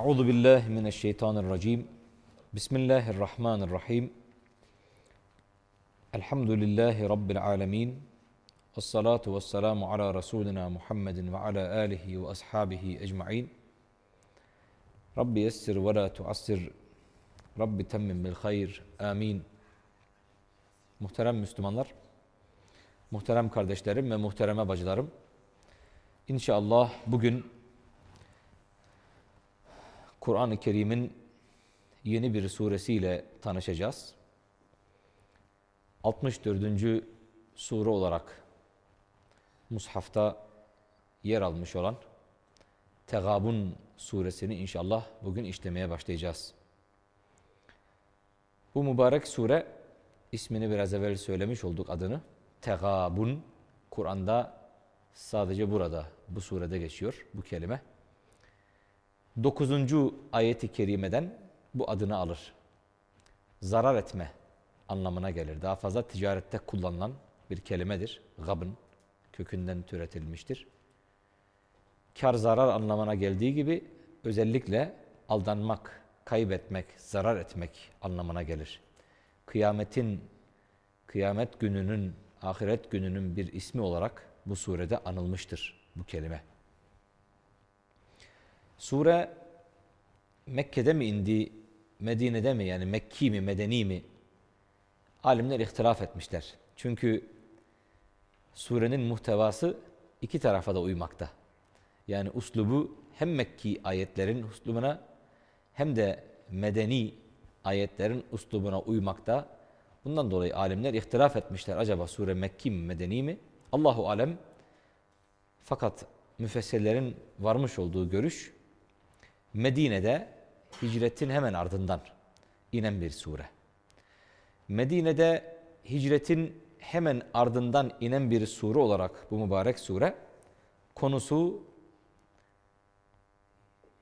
Euzu billahi mineşşeytanirracim. Bismillahirrahmanirrahim. Elhamdülillahi rabbil alamin. Ves salatu ves selamu ala resulina Muhammedin ve ala alihi ve ashabihi ecmaîn. Rabbi yessir ve la tuassir. Rabbi temmim bil hayr. Amin. Muhterem Müslümanlar, muhterem kardeşlerim ve muhtereme bacılarım. İnşallah bugün Kur'an-ı Kerim'in yeni bir suresiyle tanışacağız. 64. sure olarak Mushaf'ta yer almış olan Tegabun suresini inşallah bugün işlemeye başlayacağız. Bu mübarek sure ismini biraz evvel söylemiş olduk adını. Tegabun Kur'an'da sadece burada bu surede geçiyor bu kelime. 9. ayeti kerimeden bu adını alır. Zarar etme anlamına gelir. Daha fazla ticarette kullanılan bir kelimedir. Gabın kökünden türetilmiştir. Kar zarar anlamına geldiği gibi özellikle aldanmak, kaybetmek, zarar etmek anlamına gelir. Kıyametin, kıyamet gününün, ahiret gününün bir ismi olarak bu surede anılmıştır bu kelime. Sure Mekke'de mi indi, Medine'de mi yani Mekki mi, Medeni mi? Alimler ihtilaf etmişler. Çünkü surenin muhtevası iki tarafa da uymakta. Yani uslubu hem Mekki ayetlerin uslubuna hem de medeni ayetlerin uslubuna uymakta. Bundan dolayı alimler ihtilaf etmişler. Acaba sure Mekki mi medeni mi? Allahu alem. Fakat müfessirlerin varmış olduğu görüş Medine'de hicretin hemen ardından inen bir sure. Medine'de hicretin hemen ardından inen bir sure olarak bu mübarek sure konusu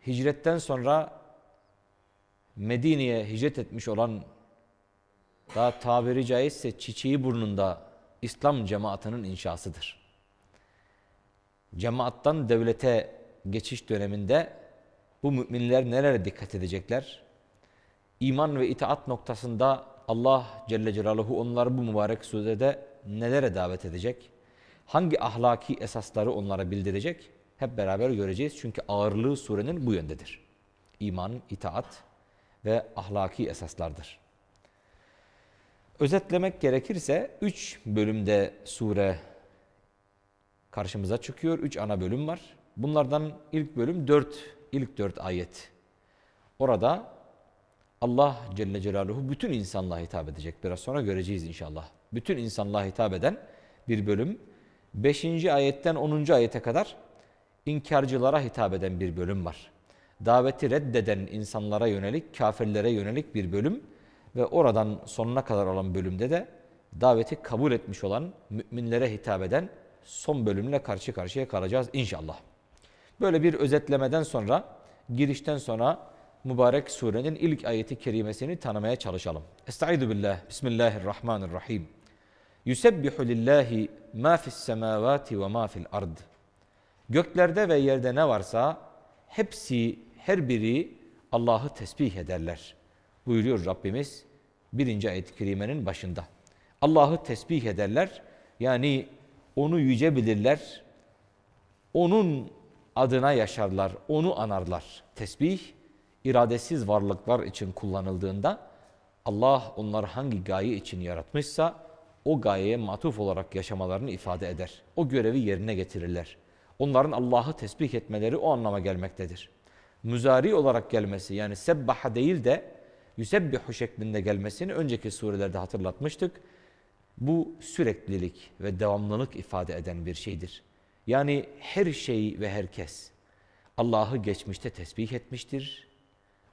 hicretten sonra Medine'ye hicret etmiş olan daha tabiri caizse çiçeği burnunda İslam cemaatinin inşasıdır. Cemaattan devlete geçiş döneminde bu müminler nelere dikkat edecekler? İman ve itaat noktasında Allah Celle Celaluhu onları bu mübarek surede nelere davet edecek? Hangi ahlaki esasları onlara bildirecek? Hep beraber göreceğiz. Çünkü ağırlığı surenin bu yöndedir. İman, itaat ve ahlaki esaslardır. Özetlemek gerekirse 3 bölümde sure karşımıza çıkıyor. 3 ana bölüm var. Bunlardan ilk bölüm 4 ilk dört ayet. Orada Allah Celle Celaluhu bütün insanlığa hitap edecek. Biraz sonra göreceğiz inşallah. Bütün insanlığa hitap eden bir bölüm. Beşinci ayetten onuncu ayete kadar inkarcılara hitap eden bir bölüm var. Daveti reddeden insanlara yönelik, kafirlere yönelik bir bölüm ve oradan sonuna kadar olan bölümde de daveti kabul etmiş olan müminlere hitap eden son bölümle karşı karşıya kalacağız inşallah. Böyle bir özetlemeden sonra, girişten sonra mübarek surenin ilk ayeti kerimesini tanımaya çalışalım. Estaizu billah, bismillahirrahmanirrahim. Yusebbihu lillahi ma fis semavati ve ma fil ard. Göklerde ve yerde ne varsa hepsi, her biri Allah'ı tesbih ederler. Buyuruyor Rabbimiz birinci ayet-i kerimenin başında. Allah'ı tesbih ederler. Yani onu yüce bilirler. Onun adına yaşarlar, onu anarlar. Tesbih, iradesiz varlıklar için kullanıldığında Allah onları hangi gaye için yaratmışsa o gayeye matuf olarak yaşamalarını ifade eder. O görevi yerine getirirler. Onların Allah'ı tesbih etmeleri o anlama gelmektedir. Müzari olarak gelmesi yani sebbaha değil de yüsebbihu şeklinde gelmesini önceki surelerde hatırlatmıştık. Bu süreklilik ve devamlılık ifade eden bir şeydir. Yani her şey ve herkes Allah'ı geçmişte tesbih etmiştir.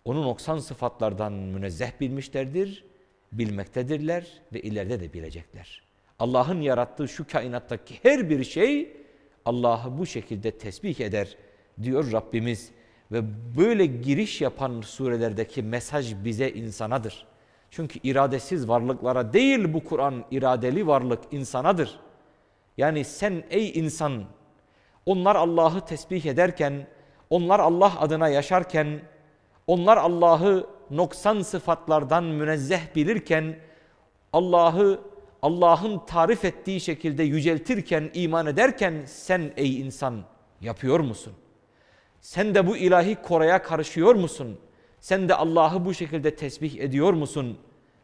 Onu noksan sıfatlardan münezzeh bilmişlerdir, bilmektedirler ve ileride de bilecekler. Allah'ın yarattığı şu kainattaki her bir şey Allah'ı bu şekilde tesbih eder diyor Rabbimiz. Ve böyle giriş yapan surelerdeki mesaj bize insanadır. Çünkü iradesiz varlıklara değil bu Kur'an iradeli varlık insanadır. Yani sen ey insan onlar Allah'ı tesbih ederken, onlar Allah adına yaşarken, onlar Allah'ı noksan sıfatlardan münezzeh bilirken, Allah'ı Allah'ın tarif ettiği şekilde yüceltirken, iman ederken sen ey insan yapıyor musun? Sen de bu ilahi koraya karışıyor musun? Sen de Allah'ı bu şekilde tesbih ediyor musun?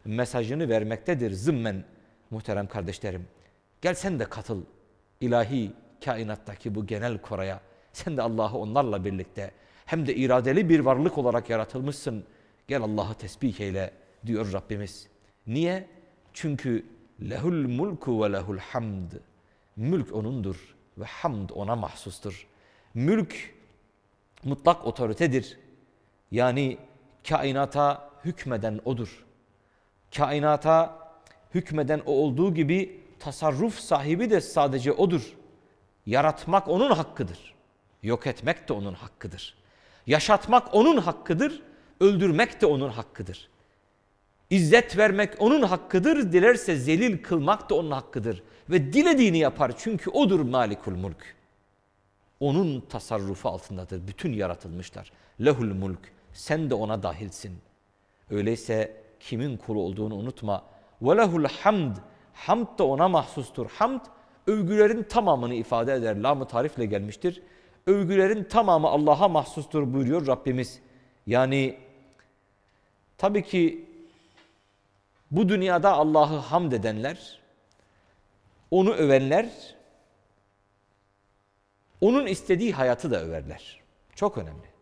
Mesajını vermektedir zımmen muhterem kardeşlerim. Gel sen de katıl ilahi kainattaki bu genel koraya sen de Allah'ı onlarla birlikte hem de iradeli bir varlık olarak yaratılmışsın. Gel Allah'ı tesbih eyle diyor Rabbimiz. Niye? Çünkü lehul mulku ve lehul hamd. Mülk onundur ve hamd ona mahsustur. Mülk mutlak otoritedir. Yani kainata hükmeden odur. Kainata hükmeden o olduğu gibi tasarruf sahibi de sadece odur. Yaratmak onun hakkıdır. Yok etmek de onun hakkıdır. Yaşatmak onun hakkıdır. Öldürmek de onun hakkıdır. İzzet vermek onun hakkıdır. Dilerse zelil kılmak da onun hakkıdır. Ve dilediğini yapar. Çünkü odur malikul mulk. Onun tasarrufu altındadır. Bütün yaratılmışlar. Lehul mulk. Sen de ona dahilsin. Öyleyse kimin kulu olduğunu unutma. Ve lehul hamd. Hamd da ona mahsustur. Hamd övgülerin tamamını ifade eder. Lam-ı tarifle gelmiştir. Övgülerin tamamı Allah'a mahsustur buyuruyor Rabbimiz. Yani tabii ki bu dünyada Allah'ı hamd edenler, onu övenler, onun istediği hayatı da överler. Çok önemli.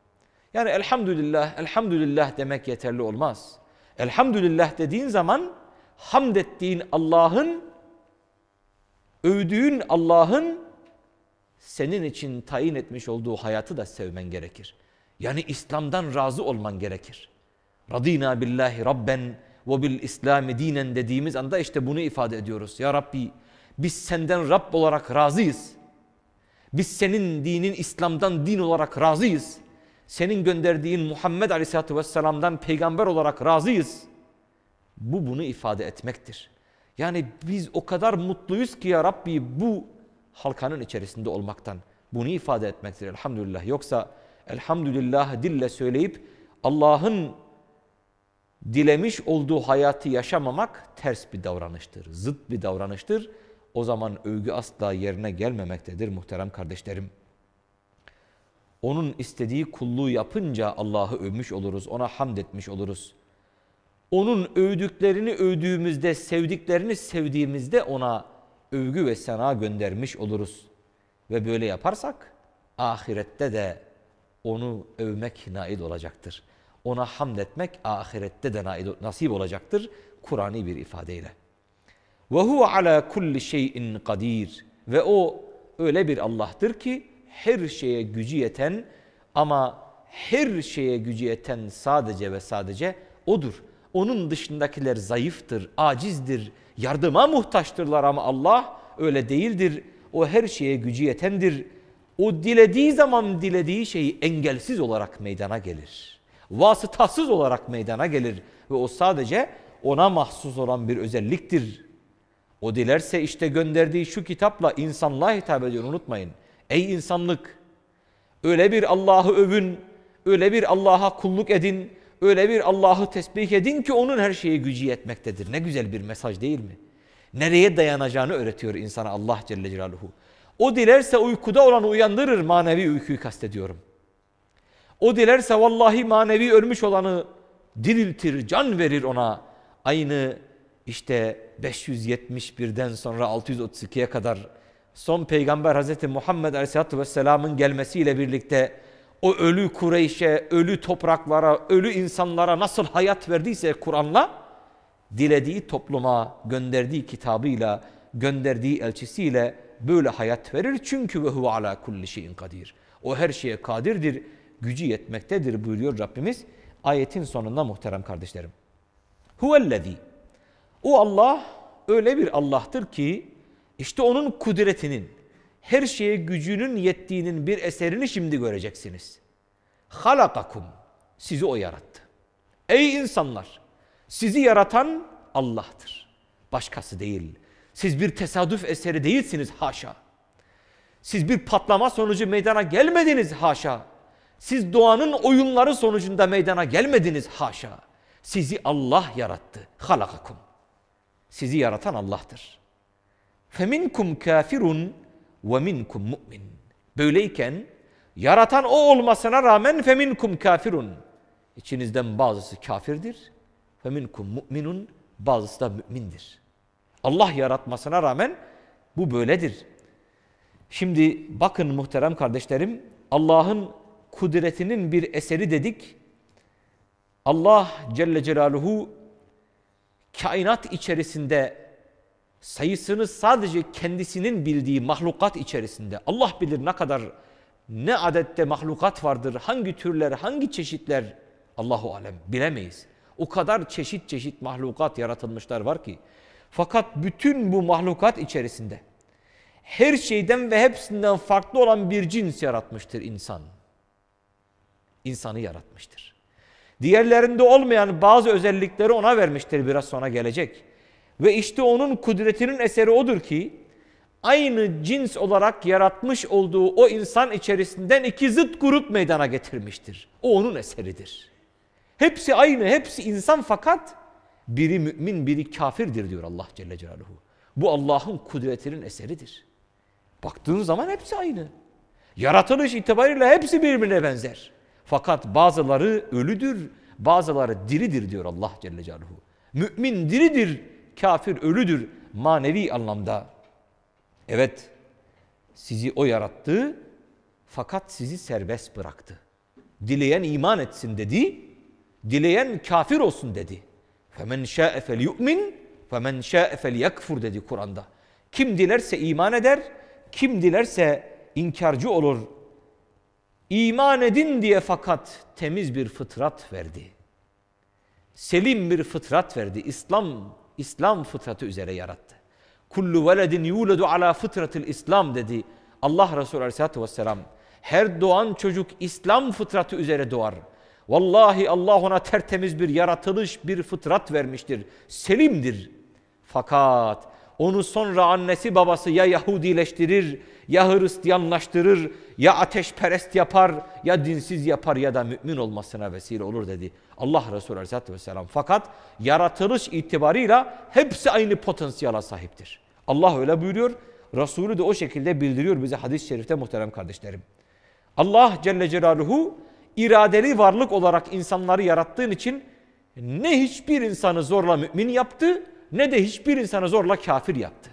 Yani elhamdülillah, elhamdülillah demek yeterli olmaz. Elhamdülillah dediğin zaman hamd ettiğin Allah'ın övdüğün Allah'ın senin için tayin etmiş olduğu hayatı da sevmen gerekir. Yani İslam'dan razı olman gerekir. Radina billahi rabben ve bil İslami dinen dediğimiz anda işte bunu ifade ediyoruz. Ya Rabbi biz senden Rab olarak razıyız. Biz senin dinin İslam'dan din olarak razıyız. Senin gönderdiğin Muhammed Aleyhisselatü Vesselam'dan peygamber olarak razıyız. Bu bunu ifade etmektir. Yani biz o kadar mutluyuz ki ya Rabbi bu halkanın içerisinde olmaktan. Bunu ifade etmektir elhamdülillah. Yoksa elhamdülillah dille söyleyip Allah'ın dilemiş olduğu hayatı yaşamamak ters bir davranıştır. Zıt bir davranıştır. O zaman övgü asla yerine gelmemektedir muhterem kardeşlerim. Onun istediği kulluğu yapınca Allah'ı övmüş oluruz, ona hamd etmiş oluruz onun övdüklerini övdüğümüzde, sevdiklerini sevdiğimizde ona övgü ve sena göndermiş oluruz. Ve böyle yaparsak ahirette de onu övmek nail olacaktır. Ona hamd etmek ahirette de nail, nasip olacaktır. Kur'an'i bir ifadeyle. Ve huve ala kulli şeyin kadir. Ve o öyle bir Allah'tır ki her şeye gücü yeten ama her şeye gücü yeten sadece ve sadece O'dur. Onun dışındakiler zayıftır, acizdir, yardıma muhtaçtırlar ama Allah öyle değildir. O her şeye gücü yetendir. O dilediği zaman dilediği şeyi engelsiz olarak meydana gelir. Vasıtasız olarak meydana gelir ve o sadece ona mahsus olan bir özelliktir. O dilerse işte gönderdiği şu kitapla insanlığa hitap ediyor unutmayın. Ey insanlık! Öyle bir Allah'ı övün, öyle bir Allah'a kulluk edin, Öyle bir Allah'ı tesbih edin ki onun her şeye gücü yetmektedir. Ne güzel bir mesaj değil mi? Nereye dayanacağını öğretiyor insana Allah Celle Celaluhu. O dilerse uykuda olanı uyandırır manevi uykuyu kastediyorum. O dilerse vallahi manevi ölmüş olanı diriltir, can verir ona. Aynı işte 571'den sonra 632'ye kadar son peygamber Hazreti Muhammed Aleyhisselatü Vesselam'ın gelmesiyle birlikte o ölü Kureyş'e, ölü topraklara, ölü insanlara nasıl hayat verdiyse Kur'an'la dilediği topluma gönderdiği kitabıyla, gönderdiği elçisiyle böyle hayat verir. Çünkü ve huve ala kulli şeyin kadir. O her şeye kadirdir, gücü yetmektedir buyuruyor Rabbimiz. Ayetin sonunda muhterem kardeşlerim. Huvellezî. O Allah öyle bir Allah'tır ki işte onun kudretinin, her şeye gücünün yettiğinin bir eserini şimdi göreceksiniz. Halakakum sizi o yarattı. Ey insanlar sizi yaratan Allah'tır. Başkası değil. Siz bir tesadüf eseri değilsiniz haşa. Siz bir patlama sonucu meydana gelmediniz haşa. Siz doğanın oyunları sonucunda meydana gelmediniz haşa. Sizi Allah yarattı. Halakakum. Sizi yaratan Allah'tır. Feminkum kafirun ve minkum mu'min. Böyleyken yaratan o olmasına rağmen feminkum kafirun. İçinizden bazısı kafirdir. Feminkum mu'minun bazısı da mümindir. Allah yaratmasına rağmen bu böyledir. Şimdi bakın muhterem kardeşlerim Allah'ın kudretinin bir eseri dedik. Allah Celle Celaluhu kainat içerisinde sayısını sadece kendisinin bildiği mahlukat içerisinde Allah bilir ne kadar ne adette mahlukat vardır, hangi türler, hangi çeşitler Allahu alem bilemeyiz. O kadar çeşit çeşit mahlukat yaratılmışlar var ki. Fakat bütün bu mahlukat içerisinde her şeyden ve hepsinden farklı olan bir cins yaratmıştır insan. İnsanı yaratmıştır. Diğerlerinde olmayan bazı özellikleri ona vermiştir biraz sonra gelecek. Ve işte onun kudretinin eseri odur ki aynı cins olarak yaratmış olduğu o insan içerisinden iki zıt grup meydana getirmiştir. O onun eseridir. Hepsi aynı, hepsi insan fakat biri mümin, biri kafirdir diyor Allah Celle Celaluhu. Bu Allah'ın kudretinin eseridir. Baktığın zaman hepsi aynı. Yaratılış itibariyle hepsi birbirine benzer. Fakat bazıları ölüdür, bazıları diridir diyor Allah Celle Celaluhu. Mümin diridir, Kafir ölüdür manevi anlamda. Evet, sizi o yarattı fakat sizi serbest bıraktı. Dileyen iman etsin dedi, dileyen kafir olsun dedi. فَمَنْ شَاءَ فَلْيُؤْمِنْ وَمَنْ شَاءَ فَلْيَكْفُرْ dedi Kur'an'da. Kim dilerse iman eder, kim dilerse inkarcı olur. İman edin diye fakat temiz bir fıtrat verdi. Selim bir fıtrat verdi. İslam İslam fıtratı üzere yarattı. Kullu veledin yuledu ala fıtratil İslam dedi Allah Resulü Aleyhisselatü Vesselam. Her doğan çocuk İslam fıtratı üzere doğar. Vallahi Allah ona tertemiz bir yaratılış, bir fıtrat vermiştir. Selimdir. Fakat onu sonra annesi babası ya Yahudileştirir, ya Hristiyanlaştırır, ya ateşperest yapar, ya dinsiz yapar ya da mümin olmasına vesile olur dedi. Allah Resulü Aleyhisselatü Vesselam. Fakat yaratılış itibarıyla hepsi aynı potansiyela sahiptir. Allah öyle buyuruyor. Resulü de o şekilde bildiriyor bize hadis-i şerifte muhterem kardeşlerim. Allah Celle Celaluhu iradeli varlık olarak insanları yarattığın için ne hiçbir insanı zorla mümin yaptı ne de hiçbir insanı zorla kafir yaptı.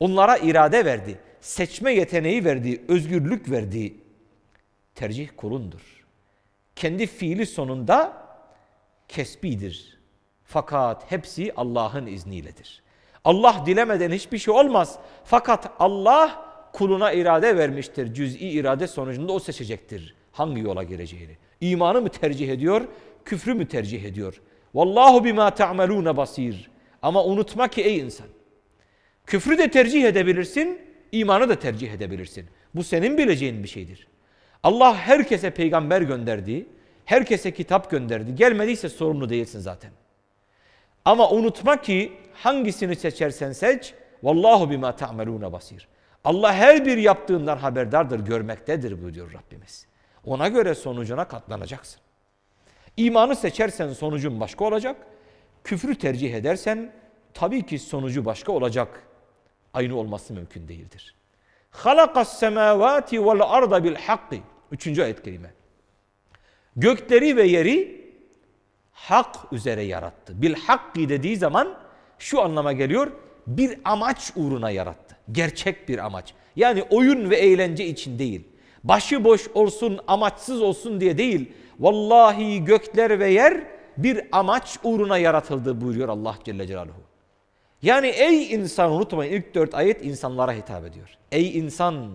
Onlara irade verdi, seçme yeteneği verdi, özgürlük verdi. Tercih kulundur. Kendi fiili sonunda kesbidir. Fakat hepsi Allah'ın izniyledir. Allah dilemeden hiçbir şey olmaz. Fakat Allah kuluna irade vermiştir. Cüz'i irade sonucunda o seçecektir hangi yola gireceğini. İmanı mı tercih ediyor, küfrü mü tercih ediyor? Vallahu bima ta'maluna basir. Ama unutma ki ey insan. Küfrü de tercih edebilirsin, imanı da tercih edebilirsin. Bu senin bileceğin bir şeydir. Allah herkese peygamber gönderdi. Herkese kitap gönderdi. Gelmediyse sorumlu değilsin zaten. Ama unutma ki hangisini seçersen seç. Vallahu bima ta'meluna basir. Allah her bir yaptığından haberdardır, görmektedir buyuruyor Rabbimiz. Ona göre sonucuna katlanacaksın. İmanı seçersen sonucun başka olacak. Küfrü tercih edersen tabii ki sonucu başka olacak. Aynı olması mümkün değildir. خَلَقَ السَّمَاوَاتِ vel arda Üçüncü ayet kelime gökleri ve yeri hak üzere yarattı. Bil hakki dediği zaman şu anlama geliyor. Bir amaç uğruna yarattı. Gerçek bir amaç. Yani oyun ve eğlence için değil. başı boş olsun, amaçsız olsun diye değil. Vallahi gökler ve yer bir amaç uğruna yaratıldı buyuruyor Allah Celle Celaluhu. Yani ey insan unutmayın ilk dört ayet insanlara hitap ediyor. Ey insan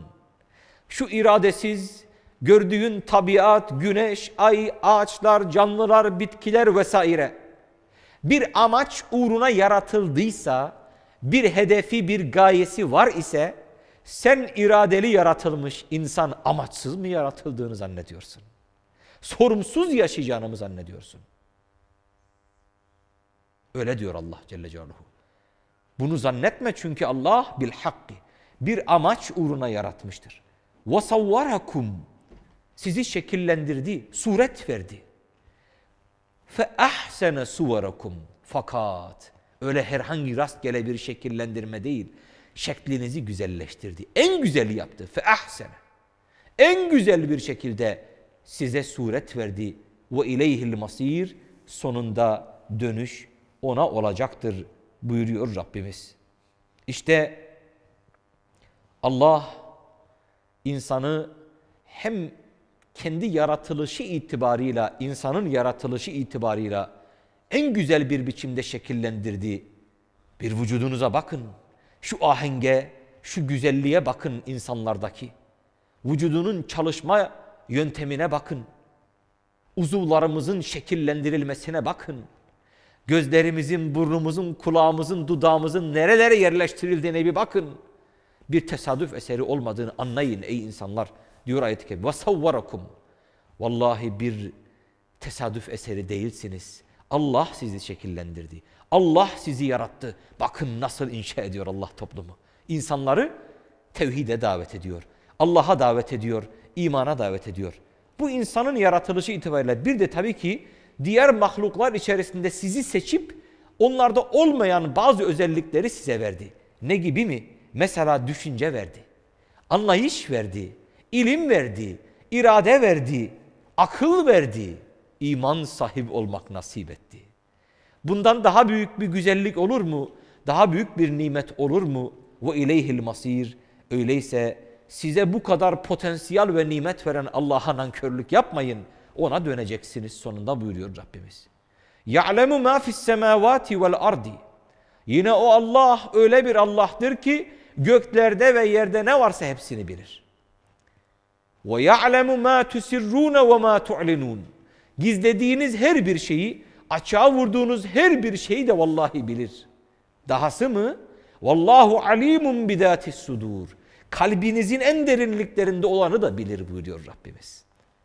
şu iradesiz, Gördüğün tabiat, güneş, ay, ağaçlar, canlılar, bitkiler vesaire bir amaç uğruna yaratıldıysa, bir hedefi, bir gayesi var ise sen iradeli yaratılmış insan amaçsız mı yaratıldığını zannediyorsun? Sorumsuz yaşayacağını mı zannediyorsun? Öyle diyor Allah Celle Celaluhu. Bunu zannetme çünkü Allah bil hakkı bir amaç uğruna yaratmıştır. وَصَوَّرَكُمْ sizi şekillendirdi, suret verdi. Fe ahsene suvarakum. Fakat öyle herhangi rastgele bir şekillendirme değil. Şeklinizi güzelleştirdi. En güzeli yaptı. Fe ahsene. En güzel bir şekilde size suret verdi. Ve ileyhil masir. Sonunda dönüş ona olacaktır buyuruyor Rabbimiz. İşte Allah insanı hem kendi yaratılışı itibarıyla, insanın yaratılışı itibarıyla en güzel bir biçimde şekillendirdiği bir vücudunuza bakın. Şu ahenge, şu güzelliğe bakın insanlardaki. Vücudunun çalışma yöntemine bakın. Uzuvlarımızın şekillendirilmesine bakın. Gözlerimizin, burnumuzun, kulağımızın, dudağımızın nerelere yerleştirildiğine bir bakın. Bir tesadüf eseri olmadığını anlayın ey insanlar diyor ayet-i kerime. وَسَوَّرَكُمْ Vallahi bir tesadüf eseri değilsiniz. Allah sizi şekillendirdi. Allah sizi yarattı. Bakın nasıl inşa ediyor Allah toplumu. İnsanları tevhide davet ediyor. Allah'a davet ediyor. İman'a davet ediyor. Bu insanın yaratılışı itibariyle bir de tabii ki diğer mahluklar içerisinde sizi seçip onlarda olmayan bazı özellikleri size verdi. Ne gibi mi? Mesela düşünce verdi. Anlayış verdi ilim verdi, irade verdi, akıl verdi, iman sahip olmak nasip etti. Bundan daha büyük bir güzellik olur mu? Daha büyük bir nimet olur mu? Ve ileyhil masir. Öyleyse size bu kadar potansiyel ve nimet veren Allah'a nankörlük yapmayın. Ona döneceksiniz sonunda buyuruyor Rabbimiz. Ya'lemu ma fis semavati vel ardi. Yine o Allah öyle bir Allah'tır ki göklerde ve yerde ne varsa hepsini bilir. Ve ya'lemu ma tusirrun ve ma tu'linun. Gizlediğiniz her bir şeyi, açığa vurduğunuz her bir şeyi de vallahi bilir. Dahası mı? Vallahu alimun bidatis sudur. Kalbinizin en derinliklerinde olanı da bilir buyuruyor Rabbimiz.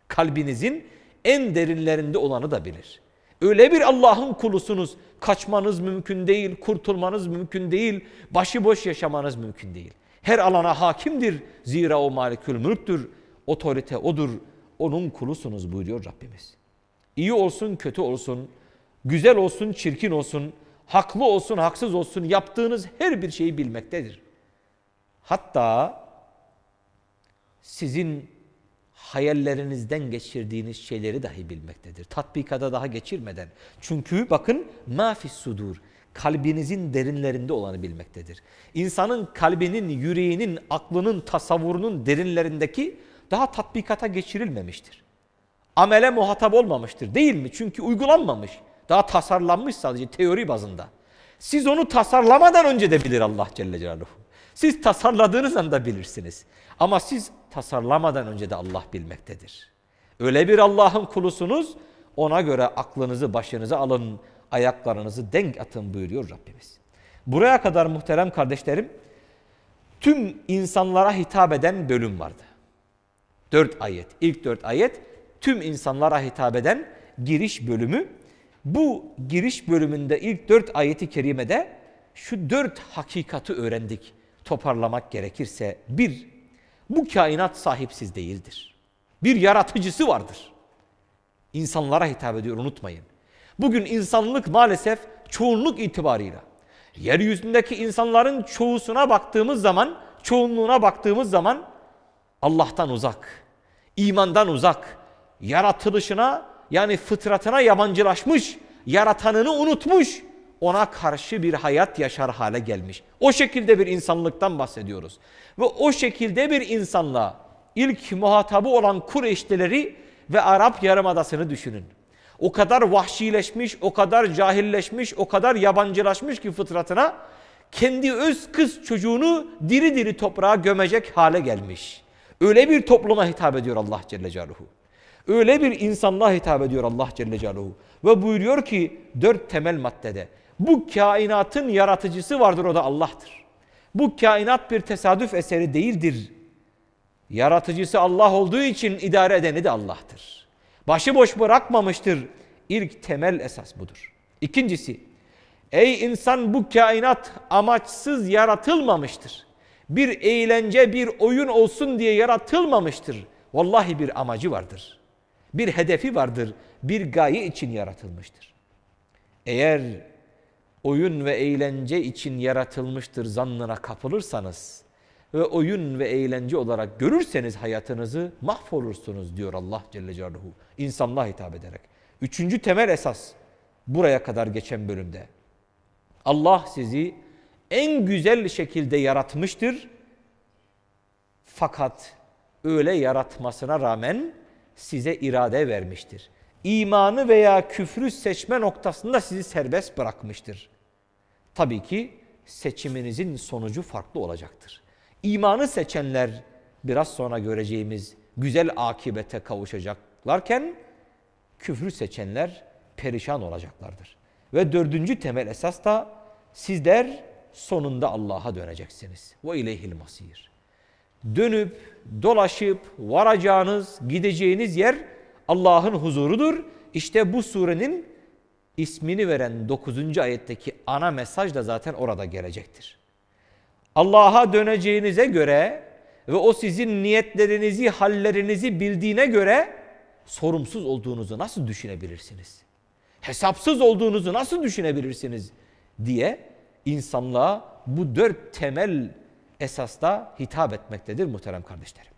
Kalbinizin en derinlerinde olanı da bilir. Öyle bir Allah'ın kulusunuz. Kaçmanız mümkün değil, kurtulmanız mümkün değil, başıboş yaşamanız mümkün değil. Her alana hakimdir. Zira o malikül mülktür otorite odur, onun kulusunuz buyuruyor Rabbimiz. İyi olsun, kötü olsun, güzel olsun, çirkin olsun, haklı olsun, haksız olsun yaptığınız her bir şeyi bilmektedir. Hatta sizin hayallerinizden geçirdiğiniz şeyleri dahi bilmektedir. Tatbikada daha geçirmeden. Çünkü bakın mafis sudur. Kalbinizin derinlerinde olanı bilmektedir. İnsanın kalbinin, yüreğinin, aklının, tasavvurunun derinlerindeki daha tatbikata geçirilmemiştir. Amele muhatap olmamıştır değil mi? Çünkü uygulanmamış. Daha tasarlanmış sadece teori bazında. Siz onu tasarlamadan önce de bilir Allah Celle Celaluhu. Siz tasarladığınız anda bilirsiniz. Ama siz tasarlamadan önce de Allah bilmektedir. Öyle bir Allah'ın kulusunuz ona göre aklınızı başınıza alın, ayaklarınızı denk atın buyuruyor Rabbimiz. Buraya kadar muhterem kardeşlerim tüm insanlara hitap eden bölüm vardı. Dört ayet. İlk dört ayet tüm insanlara hitap eden giriş bölümü. Bu giriş bölümünde ilk dört ayeti kerimede şu dört hakikati öğrendik. Toparlamak gerekirse bir, bu kainat sahipsiz değildir. Bir yaratıcısı vardır. İnsanlara hitap ediyor unutmayın. Bugün insanlık maalesef çoğunluk itibarıyla yeryüzündeki insanların çoğusuna baktığımız zaman, çoğunluğuna baktığımız zaman Allah'tan uzak, imandan uzak, yaratılışına yani fıtratına yabancılaşmış, yaratanını unutmuş, ona karşı bir hayat yaşar hale gelmiş. O şekilde bir insanlıktan bahsediyoruz. Ve o şekilde bir insanla ilk muhatabı olan Kureyşlileri ve Arap Yarımadası'nı düşünün. O kadar vahşileşmiş, o kadar cahilleşmiş, o kadar yabancılaşmış ki fıtratına kendi öz kız çocuğunu diri diri toprağa gömecek hale gelmiş. Öyle bir topluma hitap ediyor Allah Celle Celaluhu. Öyle bir insanlığa hitap ediyor Allah Celle Celaluhu. Ve buyuruyor ki dört temel maddede bu kainatın yaratıcısı vardır o da Allah'tır. Bu kainat bir tesadüf eseri değildir. Yaratıcısı Allah olduğu için idare edeni de Allah'tır. Başıboş bırakmamıştır. İlk temel esas budur. İkincisi, ey insan bu kainat amaçsız yaratılmamıştır bir eğlence, bir oyun olsun diye yaratılmamıştır. Vallahi bir amacı vardır. Bir hedefi vardır. Bir gaye için yaratılmıştır. Eğer oyun ve eğlence için yaratılmıştır zannına kapılırsanız ve oyun ve eğlence olarak görürseniz hayatınızı mahvolursunuz diyor Allah Celle Celaluhu. İnsanlığa hitap ederek. Üçüncü temel esas buraya kadar geçen bölümde. Allah sizi en güzel şekilde yaratmıştır. Fakat öyle yaratmasına rağmen size irade vermiştir. İmanı veya küfrü seçme noktasında sizi serbest bırakmıştır. Tabii ki seçiminizin sonucu farklı olacaktır. İmanı seçenler biraz sonra göreceğimiz güzel akibete kavuşacaklarken küfrü seçenler perişan olacaklardır. Ve dördüncü temel esas da sizler sonunda Allah'a döneceksiniz. Ve ileyhil masir. Dönüp, dolaşıp, varacağınız, gideceğiniz yer Allah'ın huzurudur. İşte bu surenin ismini veren 9. ayetteki ana mesaj da zaten orada gelecektir. Allah'a döneceğinize göre ve o sizin niyetlerinizi, hallerinizi bildiğine göre sorumsuz olduğunuzu nasıl düşünebilirsiniz? Hesapsız olduğunuzu nasıl düşünebilirsiniz diye insanlığa bu dört temel esasta hitap etmektedir muhterem kardeşlerim.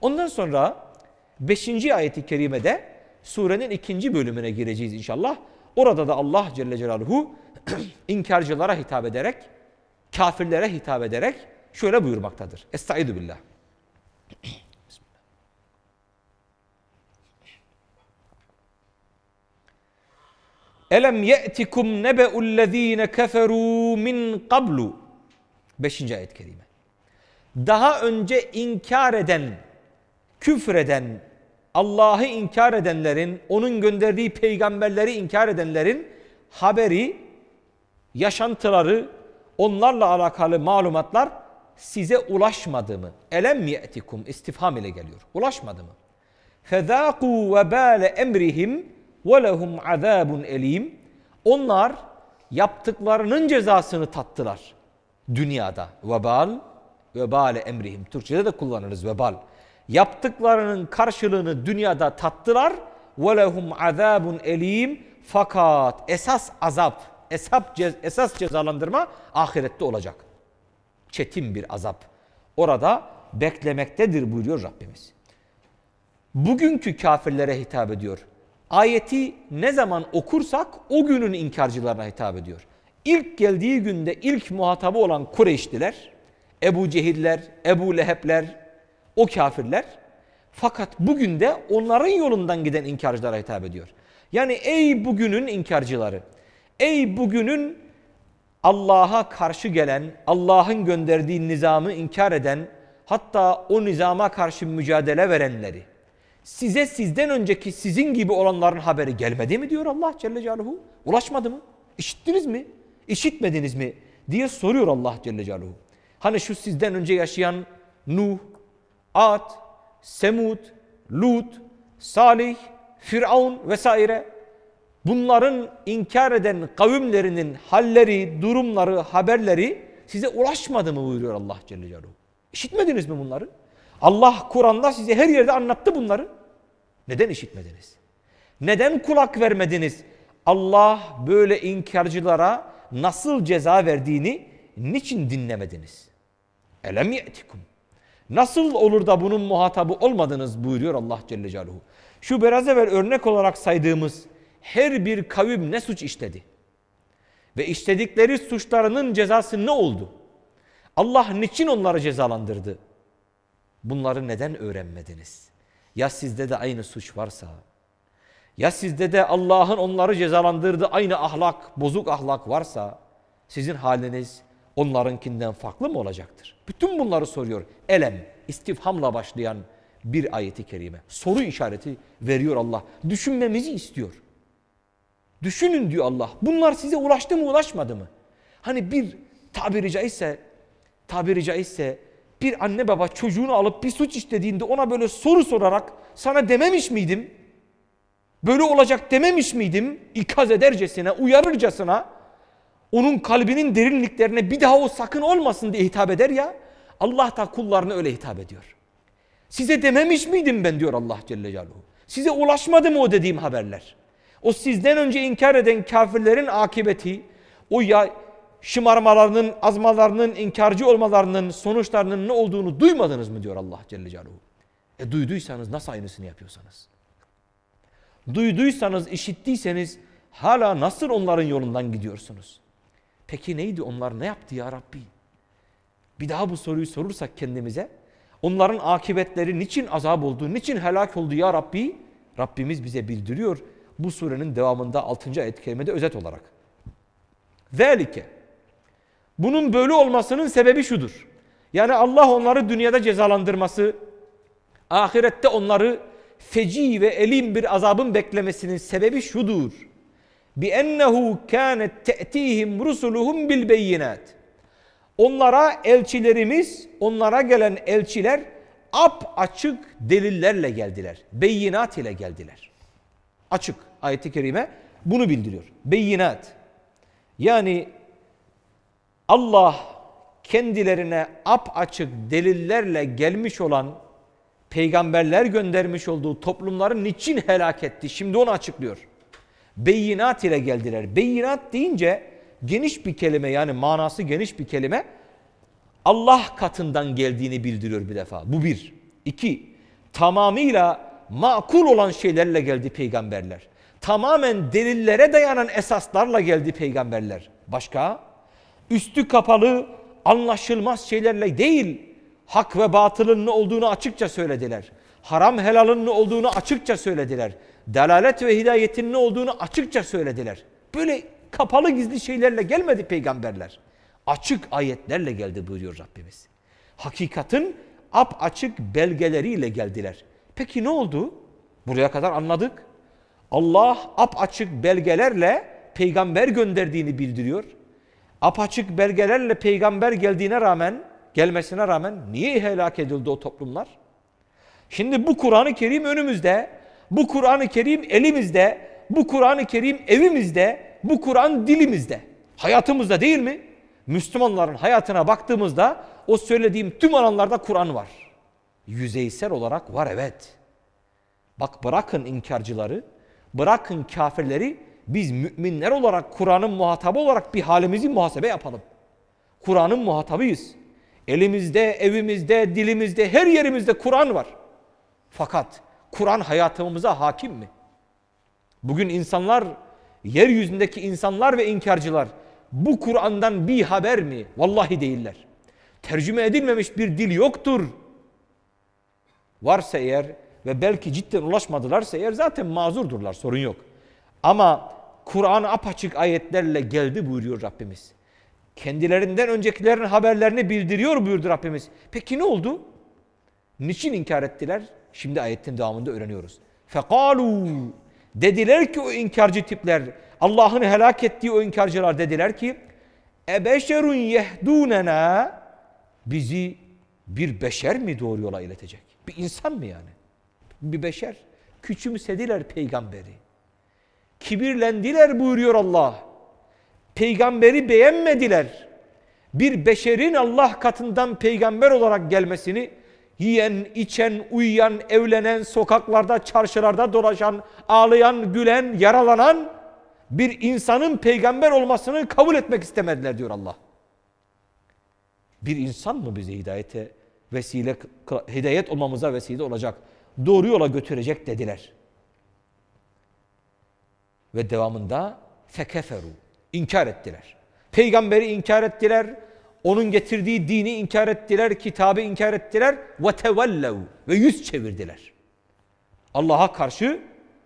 Ondan sonra beşinci ayeti kerimede surenin ikinci bölümüne gireceğiz inşallah. Orada da Allah Celle Celaluhu inkarcılara hitap ederek, kafirlere hitap ederek şöyle buyurmaktadır. Estaizu billah. Elem ye'tikum nebe'ullezine keferu min kablu. Beşinci ayet kerime. Daha önce inkar eden, küfreden, Allah'ı inkar edenlerin, onun gönderdiği peygamberleri inkar edenlerin haberi, yaşantıları, onlarla alakalı malumatlar size ulaşmadı mı? Elem ye'tikum istifham ile geliyor. Ulaşmadı mı? Fezâkû vebâle emrihim وَلَهُمْ عَذَابٌ elim. Onlar yaptıklarının cezasını tattılar. Dünyada vebal, vebale emrihim. Türkçede de kullanırız vebal. Yaptıklarının karşılığını dünyada tattılar. وَلَهُمْ عَذَابٌ elim. Fakat esas azap, esap, esas cezalandırma ahirette olacak. Çetin bir azap. Orada beklemektedir buyuruyor Rabbimiz. Bugünkü kafirlere hitap ediyor. Ayeti ne zaman okursak o günün inkarcılarına hitap ediyor. İlk geldiği günde ilk muhatabı olan Kureyşliler, Ebu Cehiller, Ebu Lehebler, o kafirler. Fakat bugün de onların yolundan giden inkarcılara hitap ediyor. Yani ey bugünün inkarcıları, ey bugünün Allah'a karşı gelen, Allah'ın gönderdiği nizamı inkar eden, hatta o nizama karşı mücadele verenleri size sizden önceki sizin gibi olanların haberi gelmedi mi diyor Allah Celle Celaluhu. Ulaşmadı mı? İşittiniz mi? İşitmediniz mi? diye soruyor Allah Celle Celaluhu. Hani şu sizden önce yaşayan Nuh, Ad, Semud, Lut, Salih, Firavun vesaire bunların inkar eden kavimlerinin halleri, durumları, haberleri size ulaşmadı mı buyuruyor Allah Celle Celaluhu. İşitmediniz mi bunları? Allah Kur'an'da size her yerde anlattı bunları. Neden işitmediniz? Neden kulak vermediniz? Allah böyle inkarcılara nasıl ceza verdiğini niçin dinlemediniz? Elem ye'tikum. Nasıl olur da bunun muhatabı olmadınız buyuruyor Allah Celle Celaluhu. Şu biraz evvel örnek olarak saydığımız her bir kavim ne suç işledi? Ve işledikleri suçlarının cezası ne oldu? Allah niçin onları cezalandırdı? Bunları neden öğrenmediniz? Ya sizde de aynı suç varsa, ya sizde de Allah'ın onları cezalandırdığı aynı ahlak, bozuk ahlak varsa, sizin haliniz onlarınkinden farklı mı olacaktır? Bütün bunları soruyor. Elem, istifhamla başlayan bir ayeti kerime. Soru işareti veriyor Allah. Düşünmemizi istiyor. Düşünün diyor Allah. Bunlar size ulaştı mı ulaşmadı mı? Hani bir tabiri caizse, tabiri caizse bir anne baba çocuğunu alıp bir suç işlediğinde ona böyle soru sorarak sana dememiş miydim? Böyle olacak dememiş miydim? İkaz edercesine, uyarırcasına onun kalbinin derinliklerine bir daha o sakın olmasın diye hitap eder ya. Allah da kullarına öyle hitap ediyor. Size dememiş miydim ben diyor Allah Celle Celaluhu. Size ulaşmadı mı o dediğim haberler? O sizden önce inkar eden kafirlerin akıbeti, o ya şımarmalarının, azmalarının, inkarcı olmalarının sonuçlarının ne olduğunu duymadınız mı diyor Allah Celle Celaluhu. E duyduysanız nasıl aynısını yapıyorsanız? Duyduysanız, işittiyseniz hala nasıl onların yolundan gidiyorsunuz? Peki neydi onlar ne yaptı ya Rabbi? Bir daha bu soruyu sorursak kendimize onların akıbetleri niçin azap oldu, niçin helak oldu ya Rabbi? Rabbimiz bize bildiriyor bu surenin devamında 6. ayet kerimede özet olarak. ذَلِكَ bunun böyle olmasının sebebi şudur. Yani Allah onları dünyada cezalandırması, ahirette onları feci ve elim bir azabın beklemesinin sebebi şudur. Bi ennehu kanet te'tihim rusuluhum bil beyinat. Onlara elçilerimiz, onlara gelen elçiler ap açık delillerle geldiler. Beyinat ile geldiler. Açık ayet-i kerime bunu bildiriyor. Beyinat. Yani Allah kendilerine ap açık delillerle gelmiş olan peygamberler göndermiş olduğu toplumları niçin helak etti? Şimdi onu açıklıyor. Beyinat ile geldiler. Beyinat deyince geniş bir kelime yani manası geniş bir kelime Allah katından geldiğini bildiriyor bir defa. Bu bir. İki, tamamıyla makul olan şeylerle geldi peygamberler. Tamamen delillere dayanan esaslarla geldi peygamberler. Başka? üstü kapalı, anlaşılmaz şeylerle değil, hak ve batılın ne olduğunu açıkça söylediler. Haram helalın ne olduğunu açıkça söylediler. Delalet ve hidayetin ne olduğunu açıkça söylediler. Böyle kapalı gizli şeylerle gelmedi peygamberler. Açık ayetlerle geldi buyuruyor Rabbimiz. Hakikatin ap açık belgeleriyle geldiler. Peki ne oldu? Buraya kadar anladık. Allah ap açık belgelerle peygamber gönderdiğini bildiriyor apaçık belgelerle peygamber geldiğine rağmen, gelmesine rağmen niye helak edildi o toplumlar? Şimdi bu Kur'an-ı Kerim önümüzde, bu Kur'an-ı Kerim elimizde, bu Kur'an-ı Kerim evimizde, bu Kur'an dilimizde, hayatımızda değil mi? Müslümanların hayatına baktığımızda o söylediğim tüm alanlarda Kur'an var. Yüzeysel olarak var evet. Bak bırakın inkarcıları, bırakın kafirleri, biz müminler olarak Kur'an'ın muhatabı olarak bir halimizi muhasebe yapalım. Kur'an'ın muhatabıyız. Elimizde, evimizde, dilimizde, her yerimizde Kur'an var. Fakat Kur'an hayatımıza hakim mi? Bugün insanlar, yeryüzündeki insanlar ve inkarcılar bu Kur'an'dan bir haber mi? Vallahi değiller. Tercüme edilmemiş bir dil yoktur. Varsa eğer ve belki cidden ulaşmadılarsa eğer zaten mazurdurlar, sorun yok. Ama Kur'an apaçık ayetlerle geldi buyuruyor Rabbimiz. Kendilerinden öncekilerin haberlerini bildiriyor buyurdu Rabbimiz. Peki ne oldu? Niçin inkar ettiler? Şimdi ayetin devamında öğreniyoruz. Fekalu dediler ki o inkarcı tipler Allah'ın helak ettiği o inkarcılar dediler ki ebeşerun yehdunena bizi bir beşer mi doğru yola iletecek? Bir insan mı yani? Bir beşer. Küçümsediler peygamberi kibirlendiler buyuruyor Allah. Peygamberi beğenmediler. Bir beşerin Allah katından peygamber olarak gelmesini yiyen, içen, uyuyan, evlenen, sokaklarda, çarşılarda dolaşan, ağlayan, gülen, yaralanan bir insanın peygamber olmasını kabul etmek istemediler diyor Allah. Bir insan mı bizi hidayete vesile, hidayet olmamıza vesile olacak, doğru yola götürecek dediler. Ve devamında fekeferu. inkar ettiler. Peygamberi inkar ettiler. Onun getirdiği dini inkar ettiler. Kitabı inkar ettiler. Ve tevellev. Ve yüz çevirdiler. Allah'a karşı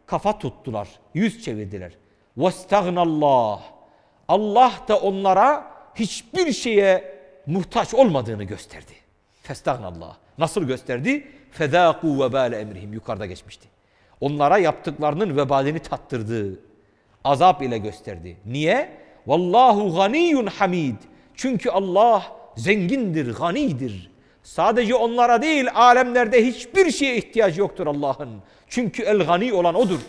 kafa tuttular. Yüz çevirdiler. Vestagnallah. Allah da onlara hiçbir şeye muhtaç olmadığını gösterdi. Festagnallah. Nasıl gösterdi? ve vebâle emrihim. Yukarıda geçmişti. Onlara yaptıklarının vebalini tattırdı azap ile gösterdi. Niye? Vallahu ganiyun hamid. Çünkü Allah zengindir, ganidir. Sadece onlara değil alemlerde hiçbir şeye ihtiyacı yoktur Allah'ın. Çünkü el gani olan odur.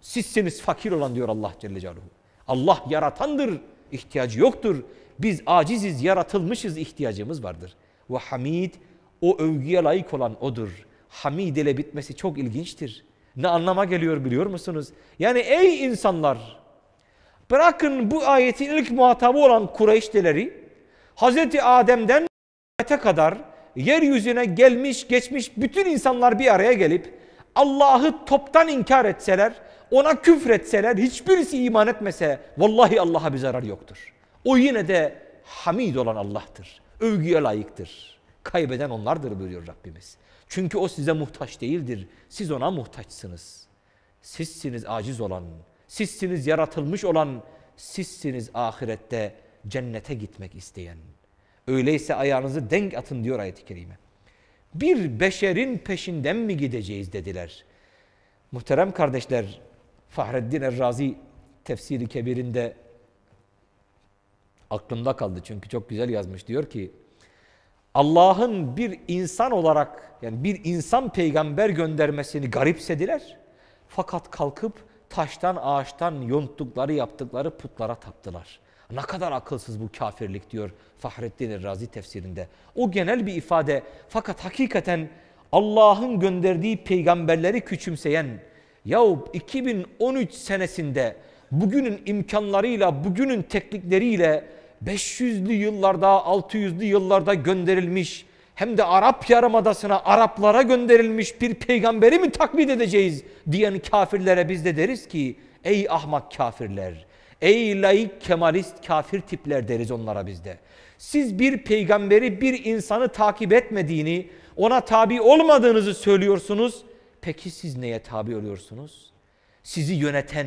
Sizsiniz fakir olan diyor Allah Celle Celaluhu. Allah yaratandır, ihtiyacı yoktur. Biz aciziz, yaratılmışız, ihtiyacımız vardır. Ve hamid, o övgüye layık olan odur. Hamid ile bitmesi çok ilginçtir ne anlama geliyor biliyor musunuz? Yani ey insanlar bırakın bu ayetin ilk muhatabı olan Kureyşlileri Hazreti Adem'den kıyamete kadar yeryüzüne gelmiş geçmiş bütün insanlar bir araya gelip Allah'ı toptan inkar etseler, ona küfür etseler, hiçbirisi iman etmese vallahi Allah'a bir zarar yoktur. O yine de hamid olan Allah'tır. Övgüye layıktır. Kaybeden onlardır buyuruyor Rabbimiz. Çünkü o size muhtaç değildir. Siz ona muhtaçsınız. Sizsiniz aciz olan, sizsiniz yaratılmış olan, sizsiniz ahirette cennete gitmek isteyen. Öyleyse ayağınızı denk atın diyor ayet-i kerime. Bir beşerin peşinden mi gideceğiz dediler. Muhterem kardeşler, Fahreddin Errazi tefsiri kebirinde aklımda kaldı çünkü çok güzel yazmış diyor ki Allah'ın bir insan olarak yani bir insan peygamber göndermesini garipsediler. Fakat kalkıp taştan ağaçtan yonttukları yaptıkları putlara taptılar. Ne kadar akılsız bu kafirlik diyor Fahrettin Razi tefsirinde. O genel bir ifade fakat hakikaten Allah'ın gönderdiği peygamberleri küçümseyen yahu 2013 senesinde bugünün imkanlarıyla, bugünün teknikleriyle 500'lü yıllarda 600'lü yıllarda gönderilmiş hem de Arap Yarımadası'na Araplara gönderilmiş bir peygamberi mi taklit edeceğiz diyen kafirlere biz de deriz ki ey ahmak kafirler ey laik kemalist kafir tipler deriz onlara biz de. Siz bir peygamberi bir insanı takip etmediğini ona tabi olmadığınızı söylüyorsunuz. Peki siz neye tabi oluyorsunuz? Sizi yöneten,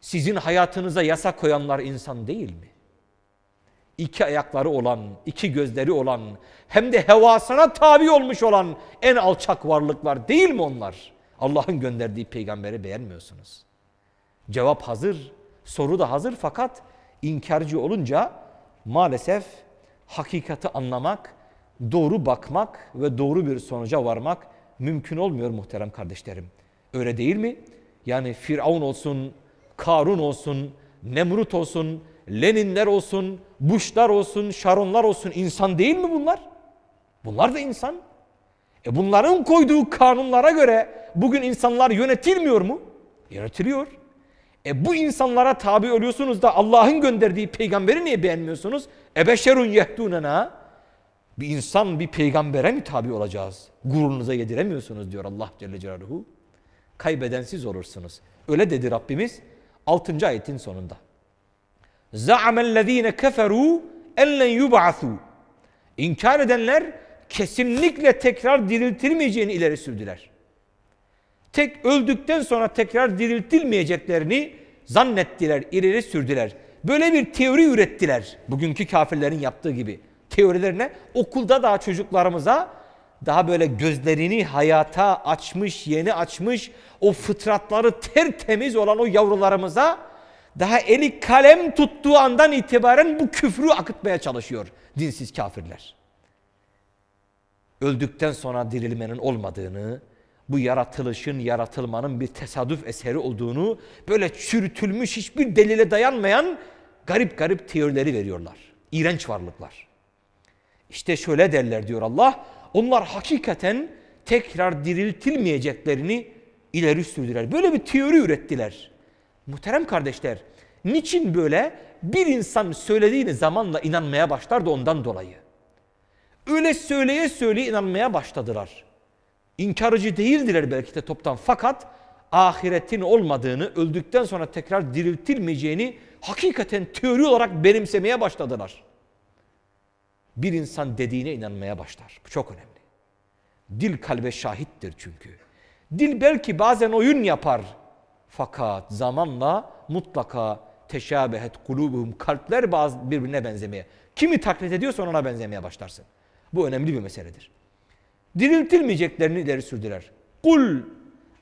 sizin hayatınıza yasa koyanlar insan değil mi? iki ayakları olan, iki gözleri olan, hem de hevasına tabi olmuş olan en alçak varlıklar değil mi onlar? Allah'ın gönderdiği peygamberi beğenmiyorsunuz. Cevap hazır, soru da hazır fakat inkarcı olunca maalesef hakikati anlamak, doğru bakmak ve doğru bir sonuca varmak mümkün olmuyor muhterem kardeşlerim. Öyle değil mi? Yani Firavun olsun, Karun olsun, Nemrut olsun, Leninler olsun, Bush'lar olsun, Sharon'lar olsun insan değil mi bunlar? Bunlar da insan. E bunların koyduğu kanunlara göre bugün insanlar yönetilmiyor mu? Yönetiliyor. E bu insanlara tabi oluyorsunuz da Allah'ın gönderdiği peygamberi niye beğenmiyorsunuz? Ebeşerun yehdunena. Bir insan bir peygambere mi tabi olacağız? Gururunuza yediremiyorsunuz diyor Allah Celle Celaluhu. Kaybeden siz olursunuz. Öyle dedi Rabbimiz 6. ayetin sonunda. Za'amellezine keferu ellen yub'asu. İnkar edenler kesinlikle tekrar diriltilmeyeceğini ileri sürdüler. Tek öldükten sonra tekrar diriltilmeyeceklerini zannettiler, ileri sürdüler. Böyle bir teori ürettiler bugünkü kafirlerin yaptığı gibi. Teorilerine okulda daha çocuklarımıza daha böyle gözlerini hayata açmış, yeni açmış o fıtratları tertemiz olan o yavrularımıza daha eli kalem tuttuğu andan itibaren bu küfrü akıtmaya çalışıyor dinsiz kafirler. Öldükten sonra dirilmenin olmadığını, bu yaratılışın, yaratılmanın bir tesadüf eseri olduğunu böyle çürütülmüş hiçbir delile dayanmayan garip garip teorileri veriyorlar. İğrenç varlıklar. İşte şöyle derler diyor Allah, onlar hakikaten tekrar diriltilmeyeceklerini ileri sürdüler. Böyle bir teori ürettiler. Muhterem kardeşler, niçin böyle? Bir insan söylediğini zamanla inanmaya başlar da ondan dolayı. Öyle söyleye söyleye inanmaya başladılar. İnkarcı değildiler belki de toptan fakat ahiretin olmadığını, öldükten sonra tekrar diriltilmeyeceğini hakikaten teori olarak benimsemeye başladılar. Bir insan dediğine inanmaya başlar. Bu çok önemli. Dil kalbe şahittir çünkü. Dil belki bazen oyun yapar fakat zamanla mutlaka teşabehet kulubuhum kalpler bazı birbirine benzemeye. Kimi taklit ediyorsan ona benzemeye başlarsın. Bu önemli bir meseledir. Diriltilmeyeceklerini ileri sürdüler. Kul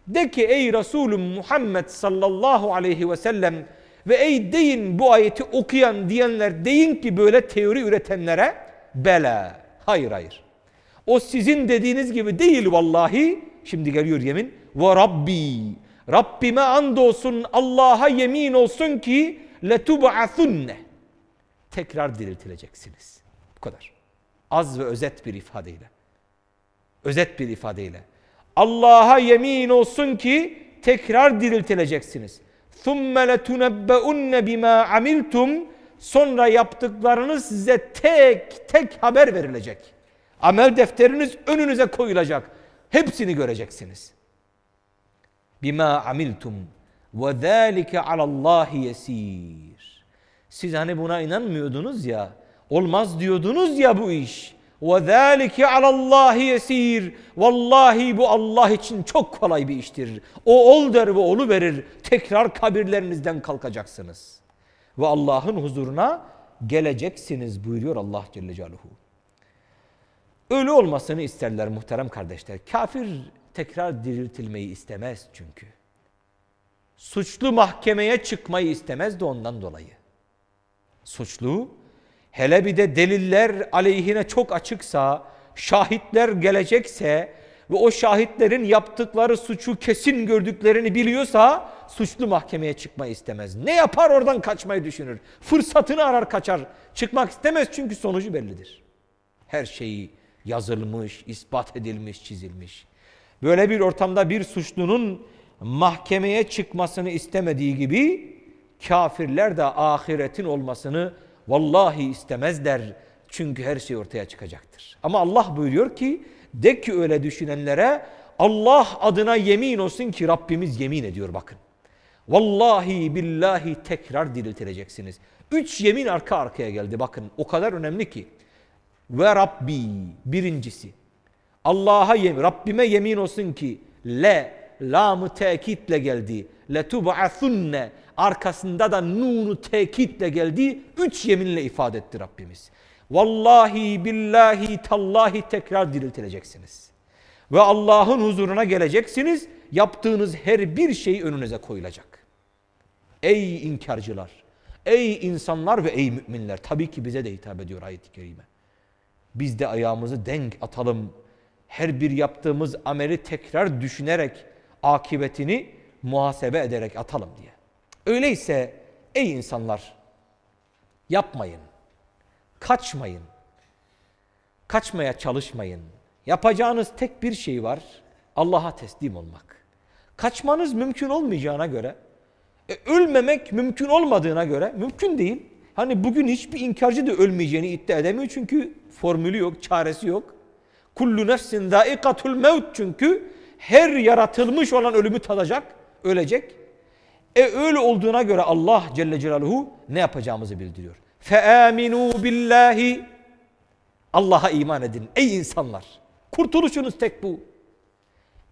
de ki ey Resulüm Muhammed sallallahu aleyhi ve sellem ve ey deyin bu ayeti okuyan diyenler deyin ki böyle teori üretenlere bela. Hayır hayır. O sizin dediğiniz gibi değil vallahi. Şimdi geliyor yemin. Ve Rabbi Rabbime andolsun Allah'a yemin olsun ki letub'athunne. Tekrar diriltileceksiniz. Bu kadar. Az ve özet bir ifadeyle. Özet bir ifadeyle. Allah'a yemin olsun ki tekrar diriltileceksiniz. Thumme لَتُنَبَّئُنَّ بِمَا عَمِلْتُمْ Sonra yaptıklarınız size tek tek haber verilecek. Amel defteriniz önünüze koyulacak. Hepsini göreceksiniz bima amiltum ve zalike alallahi yesir. Siz hani buna inanmıyordunuz ya, olmaz diyordunuz ya bu iş. Ve zalike alallahi yesir. Vallahi bu Allah için çok kolay bir iştir. O ol der ve olu verir. Tekrar kabirlerinizden kalkacaksınız. Ve Allah'ın huzuruna geleceksiniz buyuruyor Allah Celle Celaluhu. Ölü olmasını isterler muhterem kardeşler. Kafir tekrar diriltilmeyi istemez çünkü. Suçlu mahkemeye çıkmayı istemez de ondan dolayı. Suçlu hele bir de deliller aleyhine çok açıksa, şahitler gelecekse ve o şahitlerin yaptıkları suçu kesin gördüklerini biliyorsa suçlu mahkemeye çıkmayı istemez. Ne yapar oradan kaçmayı düşünür. Fırsatını arar kaçar. Çıkmak istemez çünkü sonucu bellidir. Her şeyi yazılmış, ispat edilmiş, çizilmiş. Böyle bir ortamda bir suçlunun mahkemeye çıkmasını istemediği gibi kafirler de ahiretin olmasını vallahi istemezler. Çünkü her şey ortaya çıkacaktır. Ama Allah buyuruyor ki de ki öyle düşünenlere Allah adına yemin olsun ki Rabbimiz yemin ediyor bakın. Vallahi billahi tekrar diriltileceksiniz. Üç yemin arka arkaya geldi bakın o kadar önemli ki. Ve Rabbi birincisi. Allah'a yemin, Rabbime yemin olsun ki le, lamı tekitle geldi. Le tub'asunne arkasında da nunu tekitle geldi. Üç yeminle ifade etti Rabbimiz. Vallahi billahi tallahi tekrar diriltileceksiniz. Ve Allah'ın huzuruna geleceksiniz. Yaptığınız her bir şey önünüze koyulacak. Ey inkarcılar, ey insanlar ve ey müminler. Tabii ki bize de hitap ediyor ayet-i kerime. Biz de ayağımızı denk atalım her bir yaptığımız ameli tekrar düşünerek akıbetini muhasebe ederek atalım diye. Öyleyse ey insanlar yapmayın. Kaçmayın. Kaçmaya çalışmayın. Yapacağınız tek bir şey var. Allah'a teslim olmak. Kaçmanız mümkün olmayacağına göre, e, ölmemek mümkün olmadığına göre mümkün değil. Hani bugün hiçbir inkarcı da ölmeyeceğini iddia edemiyor çünkü formülü yok, çaresi yok. Kullu nefsin daikatul mevt çünkü her yaratılmış olan ölümü tadacak, ölecek. E öyle olduğuna göre Allah Celle Celaluhu ne yapacağımızı bildiriyor. Fe aminu billahi Allah'a iman edin ey insanlar. Kurtuluşunuz tek bu.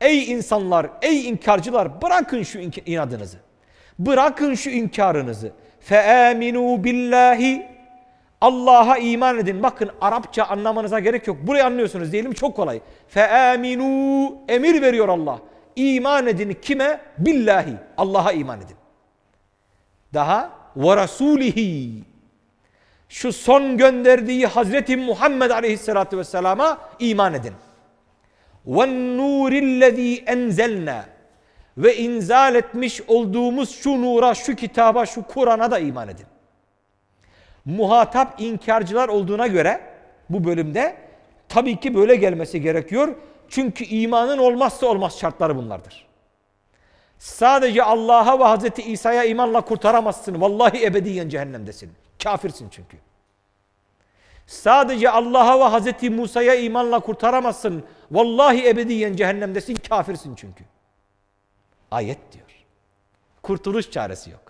Ey insanlar, ey inkarcılar bırakın şu inadınızı. Bırakın şu inkarınızı. Fe aminu billahi Allah'a iman edin. Bakın Arapça anlamanıza gerek yok. Burayı anlıyorsunuz diyelim çok kolay. Feaminu emir veriyor Allah. İman edin kime? Billahi. Allah'a iman edin. Daha ve rasulihi. Şu son gönderdiği Hazreti Muhammed Aleyhisselatü Vesselam'a iman edin. Ve nurillezî enzelnâ ve inzal etmiş olduğumuz şu nura, şu kitaba, şu Kur'an'a da iman edin muhatap inkarcılar olduğuna göre bu bölümde tabii ki böyle gelmesi gerekiyor. Çünkü imanın olmazsa olmaz şartları bunlardır. Sadece Allah'a ve Hazreti İsa'ya imanla kurtaramazsın. Vallahi ebediyen cehennemdesin. Kafirsin çünkü. Sadece Allah'a ve Hazreti Musa'ya imanla kurtaramazsın. Vallahi ebediyen cehennemdesin. Kafirsin çünkü. Ayet diyor. Kurtuluş çaresi yok.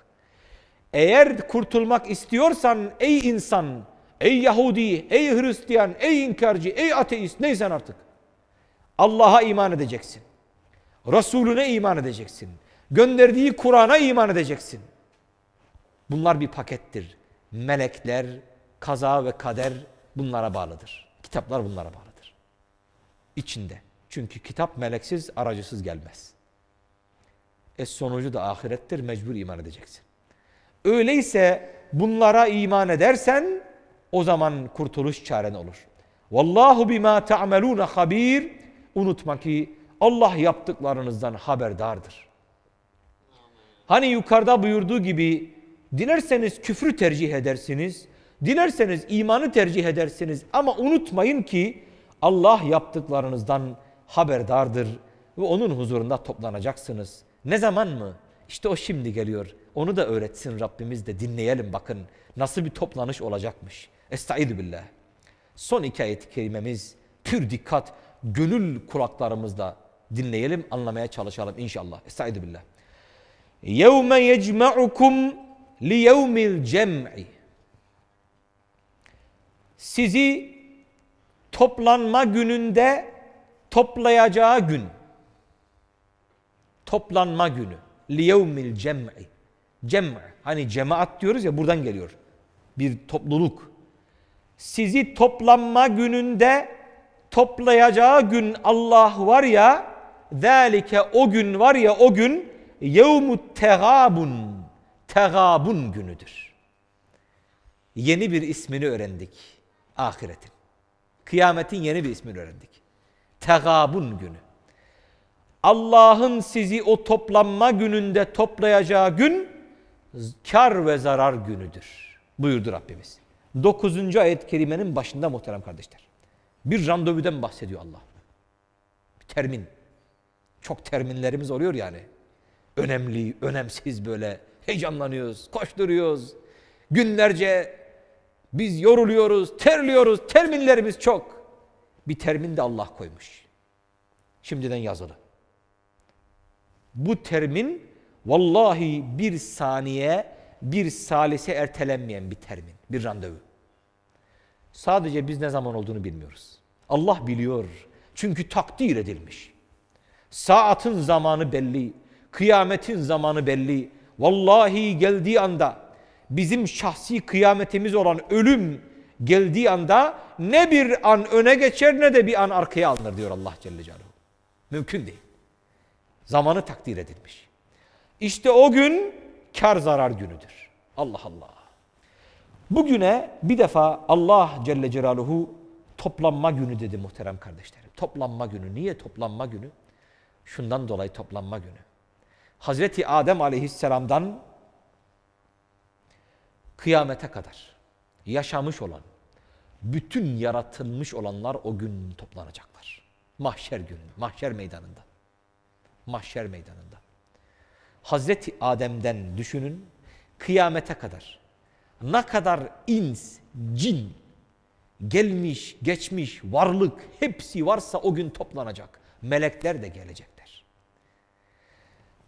Eğer kurtulmak istiyorsan ey insan, ey Yahudi, ey Hristiyan, ey inkarcı, ey ateist neysen artık. Allah'a iman edeceksin. Resulüne iman edeceksin. Gönderdiği Kur'an'a iman edeceksin. Bunlar bir pakettir. Melekler, kaza ve kader bunlara bağlıdır. Kitaplar bunlara bağlıdır. İçinde. Çünkü kitap meleksiz, aracısız gelmez. E sonucu da ahirettir, mecbur iman edeceksin. Öyleyse bunlara iman edersen o zaman kurtuluş çaren olur. Vallahu bima ta'meluna habir. Unutma ki Allah yaptıklarınızdan haberdardır. Hani yukarıda buyurduğu gibi dilerseniz küfrü tercih edersiniz, dilerseniz imanı tercih edersiniz ama unutmayın ki Allah yaptıklarınızdan haberdardır ve onun huzurunda toplanacaksınız. Ne zaman mı? İşte o şimdi geliyor. Onu da öğretsin Rabbimiz de dinleyelim bakın nasıl bir toplanış olacakmış. Estaizu billah. Son iki ayet-i pür dikkat gönül kulaklarımızda dinleyelim anlamaya çalışalım inşallah. Estaizu billah. يَوْمَ يَجْمَعُكُمْ لِيَوْمِ الْجَمْعِ Sizi toplanma gününde toplayacağı gün. Toplanma günü. لِيَوْمِ الْجَمْعِ Cem, hani cemaat diyoruz ya buradan geliyor. Bir topluluk. Sizi toplanma gününde toplayacağı gün Allah var ya, ذَٰلِكَ o gün var ya o gün يَوْمُ tegabun tegabun günüdür. Yeni bir ismini öğrendik ahiretin. Kıyametin yeni bir ismini öğrendik. Tegabun günü. Allah'ın sizi o toplanma gününde toplayacağı gün kar ve zarar günüdür buyurdu Rabbimiz. 9. ayet-i kerimenin başında muhterem kardeşler. Bir randevudan bahsediyor Allah. Bir termin. Çok terminlerimiz oluyor yani. Önemli, önemsiz böyle heyecanlanıyoruz, koşturuyoruz. Günlerce biz yoruluyoruz, terliyoruz. Terminlerimiz çok. Bir termin de Allah koymuş. Şimdiden yazılı. Bu termin Vallahi bir saniye bir salise ertelenmeyen bir termin, bir randevu. Sadece biz ne zaman olduğunu bilmiyoruz. Allah biliyor. Çünkü takdir edilmiş. Saatin zamanı belli, kıyametin zamanı belli. Vallahi geldiği anda bizim şahsi kıyametimiz olan ölüm geldiği anda ne bir an öne geçer ne de bir an arkaya alınır diyor Allah Celle Celaluhu. Mümkün değil. Zamanı takdir edilmiş. İşte o gün kar zarar günüdür. Allah Allah. Bugüne bir defa Allah Celle Celaluhu toplanma günü dedi muhterem kardeşlerim. Toplanma günü. Niye toplanma günü? Şundan dolayı toplanma günü. Hazreti Adem aleyhisselamdan kıyamete kadar yaşamış olan, bütün yaratılmış olanlar o gün toplanacaklar. Mahşer günü, mahşer meydanında. Mahşer meydanında. Hazreti Adem'den düşünün kıyamete kadar ne kadar ins, cin, gelmiş, geçmiş, varlık hepsi varsa o gün toplanacak. Melekler de gelecekler.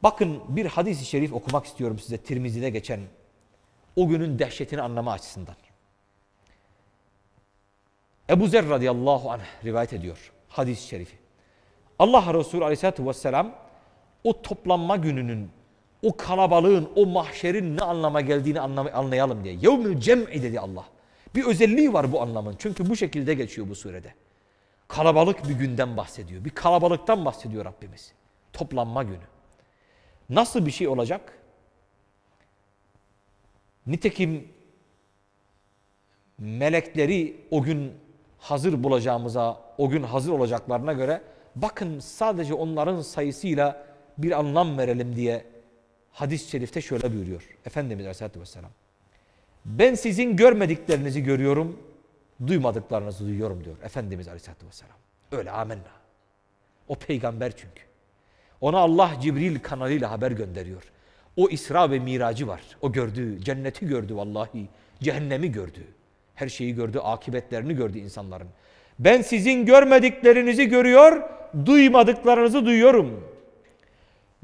Bakın bir hadis-i şerif okumak istiyorum size Tirmizi'de geçen o günün dehşetini anlama açısından. Ebu Zer radıyallahu anh rivayet ediyor hadis-i şerifi. Allah Resulü aleyhissalatü vesselam o toplanma gününün o kalabalığın, o mahşerin ne anlama geldiğini anlayalım diye. Yevmül cem'i dedi Allah. Bir özelliği var bu anlamın. Çünkü bu şekilde geçiyor bu surede. Kalabalık bir günden bahsediyor. Bir kalabalıktan bahsediyor Rabbimiz. Toplanma günü. Nasıl bir şey olacak? Nitekim melekleri o gün hazır bulacağımıza, o gün hazır olacaklarına göre bakın sadece onların sayısıyla bir anlam verelim diye Hadis-i şerifte şöyle buyuruyor. Efendimiz Aleyhisselatü Vesselam. Ben sizin görmediklerinizi görüyorum, duymadıklarınızı duyuyorum diyor Efendimiz Aleyhisselatü Vesselam. Öyle amenna. O peygamber çünkü. Ona Allah Cibril kanalıyla haber gönderiyor. O İsra ve Miracı var. O gördü, cenneti gördü vallahi, cehennemi gördü. Her şeyi gördü, akıbetlerini gördü insanların. Ben sizin görmediklerinizi görüyor, duymadıklarınızı duyuyorum.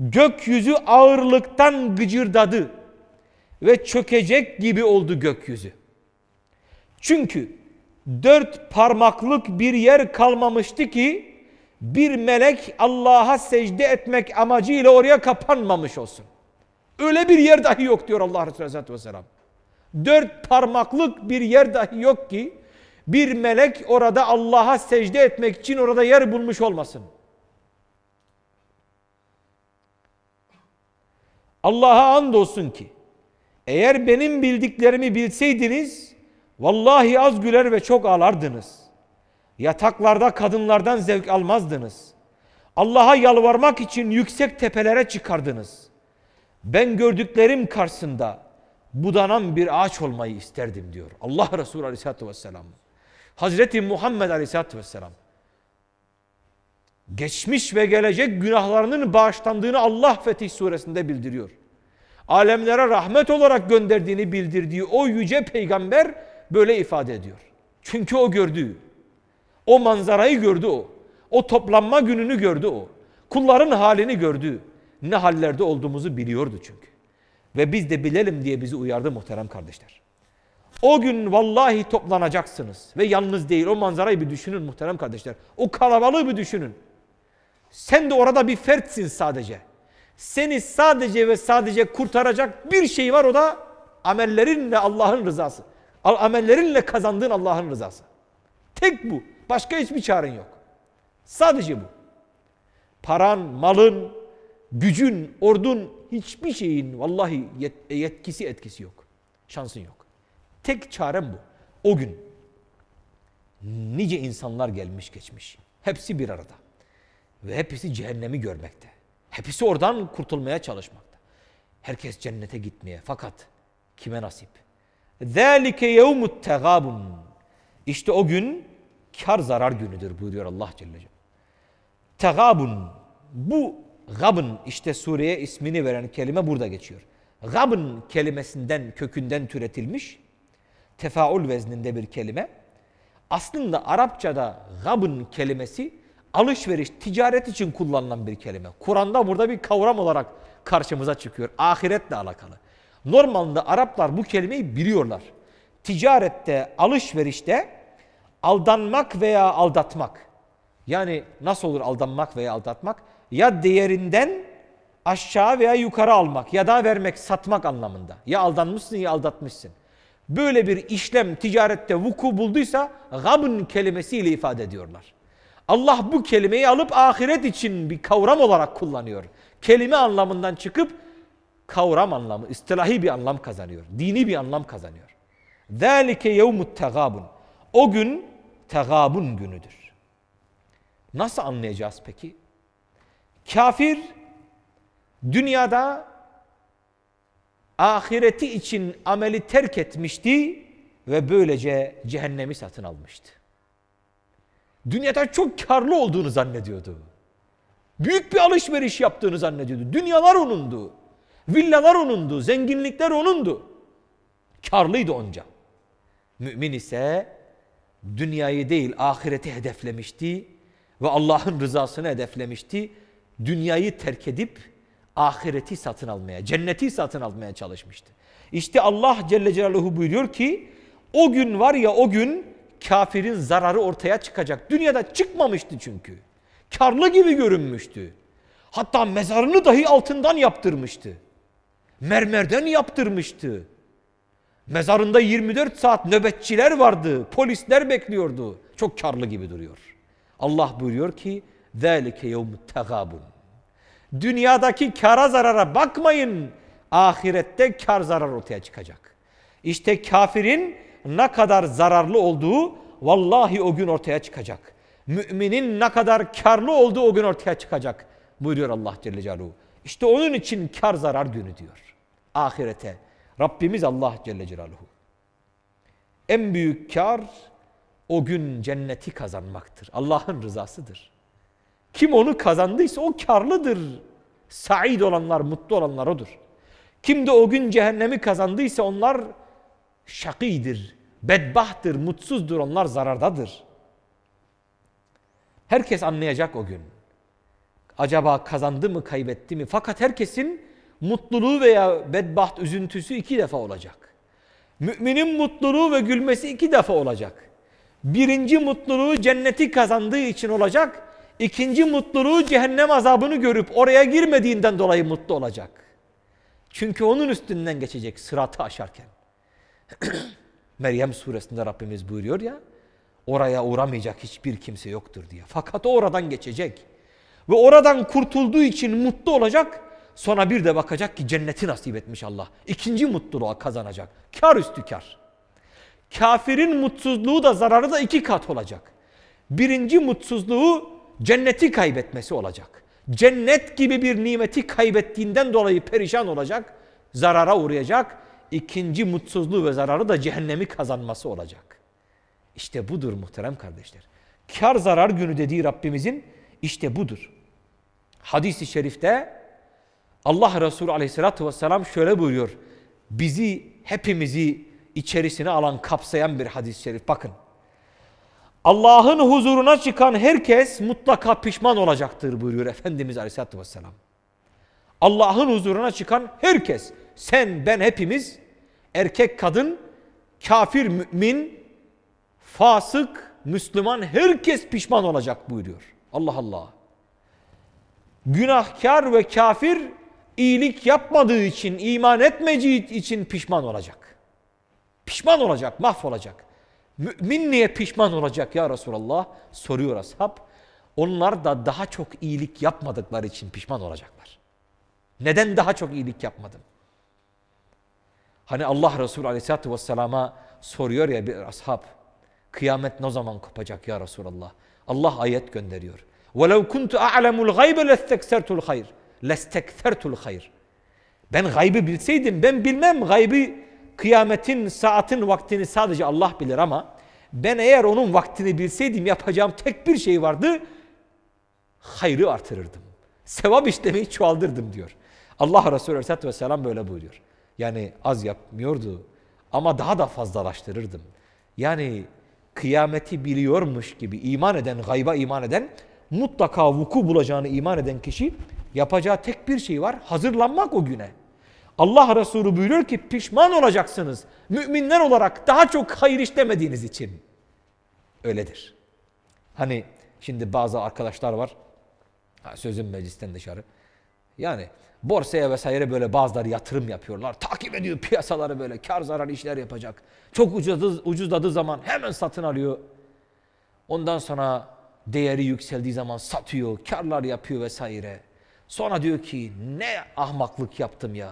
Gökyüzü ağırlıktan gıcırdadı ve çökecek gibi oldu gökyüzü. Çünkü dört parmaklık bir yer kalmamıştı ki bir melek Allah'a secde etmek amacıyla oraya kapanmamış olsun. Öyle bir yer dahi yok diyor Allah Resulü Aleyhisselatü Vesselam. Dört parmaklık bir yer dahi yok ki bir melek orada Allah'a secde etmek için orada yer bulmuş olmasın. Allah'a andolsun ki eğer benim bildiklerimi bilseydiniz vallahi az güler ve çok ağlardınız. Yataklarda kadınlardan zevk almazdınız. Allah'a yalvarmak için yüksek tepelere çıkardınız. Ben gördüklerim karşısında budanan bir ağaç olmayı isterdim diyor. Allah Resulü Aleyhisselatü Vesselam. Hazreti Muhammed Aleyhisselatü Vesselam geçmiş ve gelecek günahlarının bağışlandığını Allah Fetih suresinde bildiriyor. Alemlere rahmet olarak gönderdiğini bildirdiği o yüce peygamber böyle ifade ediyor. Çünkü o gördü. O manzarayı gördü o. O toplanma gününü gördü o. Kulların halini gördü. Ne hallerde olduğumuzu biliyordu çünkü. Ve biz de bilelim diye bizi uyardı muhterem kardeşler. O gün vallahi toplanacaksınız. Ve yalnız değil o manzarayı bir düşünün muhterem kardeşler. O kalabalığı bir düşünün. Sen de orada bir fertsin sadece. Seni sadece ve sadece kurtaracak bir şey var o da amellerinle Allah'ın rızası. Amellerinle kazandığın Allah'ın rızası. Tek bu. Başka hiçbir çaren yok. Sadece bu. Paran, malın, gücün, ordun hiçbir şeyin vallahi yet yetkisi etkisi yok. Şansın yok. Tek çarem bu. O gün nice insanlar gelmiş geçmiş. Hepsi bir arada. Ve hepsi cehennemi görmekte. Hepsi oradan kurtulmaya çalışmakta. Herkes cennete gitmeye. Fakat kime nasip? ذَٰلِكَ يَوْمُ التَّغَابُمْ İşte o gün kar zarar günüdür buyuruyor Allah Celle Celle. Tegabun. Bu gabın işte sureye ismini veren kelime burada geçiyor. Gabın kelimesinden kökünden türetilmiş tefaul vezninde bir kelime. Aslında Arapçada gabın kelimesi alışveriş, ticaret için kullanılan bir kelime. Kur'an'da burada bir kavram olarak karşımıza çıkıyor. Ahiretle alakalı. Normalde Araplar bu kelimeyi biliyorlar. Ticarette, alışverişte aldanmak veya aldatmak. Yani nasıl olur aldanmak veya aldatmak? Ya değerinden aşağı veya yukarı almak ya da vermek, satmak anlamında. Ya aldanmışsın ya aldatmışsın. Böyle bir işlem ticarette vuku bulduysa gabın kelimesiyle ifade ediyorlar. Allah bu kelimeyi alıp ahiret için bir kavram olarak kullanıyor. Kelime anlamından çıkıp kavram anlamı, istilahi bir anlam kazanıyor. Dini bir anlam kazanıyor. ذَٰلِكَ يَوْمُ التَّغَابُنْ O gün tegabun günüdür. Nasıl anlayacağız peki? Kafir dünyada ahireti için ameli terk etmişti ve böylece cehennemi satın almıştı. Dünyada çok karlı olduğunu zannediyordu. Büyük bir alışveriş yaptığını zannediyordu. Dünyalar onundu. Villalar onundu. Zenginlikler onundu. Karlıydı onca. Mümin ise dünyayı değil ahireti hedeflemişti ve Allah'ın rızasını hedeflemişti. Dünyayı terk edip ahireti satın almaya, cenneti satın almaya çalışmıştı. İşte Allah Celle Celaluhu buyuruyor ki o gün var ya o gün kafirin zararı ortaya çıkacak. Dünyada çıkmamıştı çünkü. Karlı gibi görünmüştü. Hatta mezarını dahi altından yaptırmıştı. Mermerden yaptırmıştı. Mezarında 24 saat nöbetçiler vardı. Polisler bekliyordu. Çok karlı gibi duruyor. Allah buyuruyor ki ذَٰلِكَ يَوْمُ التَّغَابُونَ Dünyadaki kara zarara bakmayın. Ahirette kar zarar ortaya çıkacak. İşte kafirin ne kadar zararlı olduğu vallahi o gün ortaya çıkacak. Müminin ne kadar karlı olduğu o gün ortaya çıkacak buyuruyor Allah Celle Celaluhu. İşte onun için kar zarar günü diyor. Ahirete. Rabbimiz Allah Celle Celaluhu. En büyük kar o gün cenneti kazanmaktır. Allah'ın rızasıdır. Kim onu kazandıysa o karlıdır. Said olanlar, mutlu olanlar odur. Kim de o gün cehennemi kazandıysa onlar şakidir, bedbahtır, mutsuzdur onlar zarardadır. Herkes anlayacak o gün. Acaba kazandı mı kaybetti mi? Fakat herkesin mutluluğu veya bedbaht üzüntüsü iki defa olacak. Müminin mutluluğu ve gülmesi iki defa olacak. Birinci mutluluğu cenneti kazandığı için olacak. İkinci mutluluğu cehennem azabını görüp oraya girmediğinden dolayı mutlu olacak. Çünkü onun üstünden geçecek sıratı aşarken. Meryem suresinde Rabbimiz buyuruyor ya, oraya uğramayacak hiçbir kimse yoktur diye. Fakat o oradan geçecek. Ve oradan kurtulduğu için mutlu olacak. Sonra bir de bakacak ki cenneti nasip etmiş Allah. İkinci mutluluğa kazanacak. Kar üstü kar. Kafirin mutsuzluğu da zararı da iki kat olacak. Birinci mutsuzluğu cenneti kaybetmesi olacak. Cennet gibi bir nimeti kaybettiğinden dolayı perişan olacak, zarara uğrayacak ikinci mutsuzluğu ve zararı da cehennemi kazanması olacak. İşte budur muhterem kardeşler. Kar zarar günü dediği Rabbimizin işte budur. Hadis-i şerifte Allah Resulü aleyhissalatü vesselam şöyle buyuruyor. Bizi hepimizi içerisine alan kapsayan bir hadis-i şerif. Bakın. Allah'ın huzuruna çıkan herkes mutlaka pişman olacaktır buyuruyor Efendimiz Aleyhisselatü Vesselam. Allah'ın huzuruna çıkan herkes, sen, ben, hepimiz erkek kadın, kafir mümin, fasık, Müslüman herkes pişman olacak buyuruyor. Allah Allah. Günahkar ve kafir iyilik yapmadığı için, iman etmediği için pişman olacak. Pişman olacak, mahvolacak. Mümin niye pişman olacak ya Resulallah? Soruyor ashab. Onlar da daha çok iyilik yapmadıkları için pişman olacaklar. Neden daha çok iyilik yapmadım? Hani Allah Resulü Aleyhisselatü Vesselam'a soruyor ya bir ashab. Kıyamet ne zaman kopacak ya Resulallah? Allah ayet gönderiyor. وَلَوْ كُنْتُ أَعْلَمُ الْغَيْبَ لَسْتَكْسَرْتُ الْخَيْرِ لَسْتَكْسَرْتُ الْخَيْرِ Ben gaybı bilseydim ben bilmem gaybı kıyametin saatin vaktini sadece Allah bilir ama ben eğer onun vaktini bilseydim yapacağım tek bir şey vardı. Hayrı artırırdım. Sevap işlemeyi çoğaldırdım diyor. Allah Resulü Aleyhisselatü Vesselam böyle buyuruyor. Yani az yapmıyordu ama daha da fazlalaştırırdım. Yani kıyameti biliyormuş gibi iman eden, gayba iman eden, mutlaka vuku bulacağını iman eden kişi yapacağı tek bir şey var. Hazırlanmak o güne. Allah Resulü buyuruyor ki pişman olacaksınız. Müminler olarak daha çok hayır işlemediğiniz için. Öyledir. Hani şimdi bazı arkadaşlar var. Sözüm meclisten dışarı. Yani borsaya vesaire böyle bazıları yatırım yapıyorlar. Takip ediyor piyasaları böyle kar zarar işler yapacak. Çok ucuz, ucuzladığı zaman hemen satın alıyor. Ondan sonra değeri yükseldiği zaman satıyor, karlar yapıyor vesaire. Sonra diyor ki ne ahmaklık yaptım ya.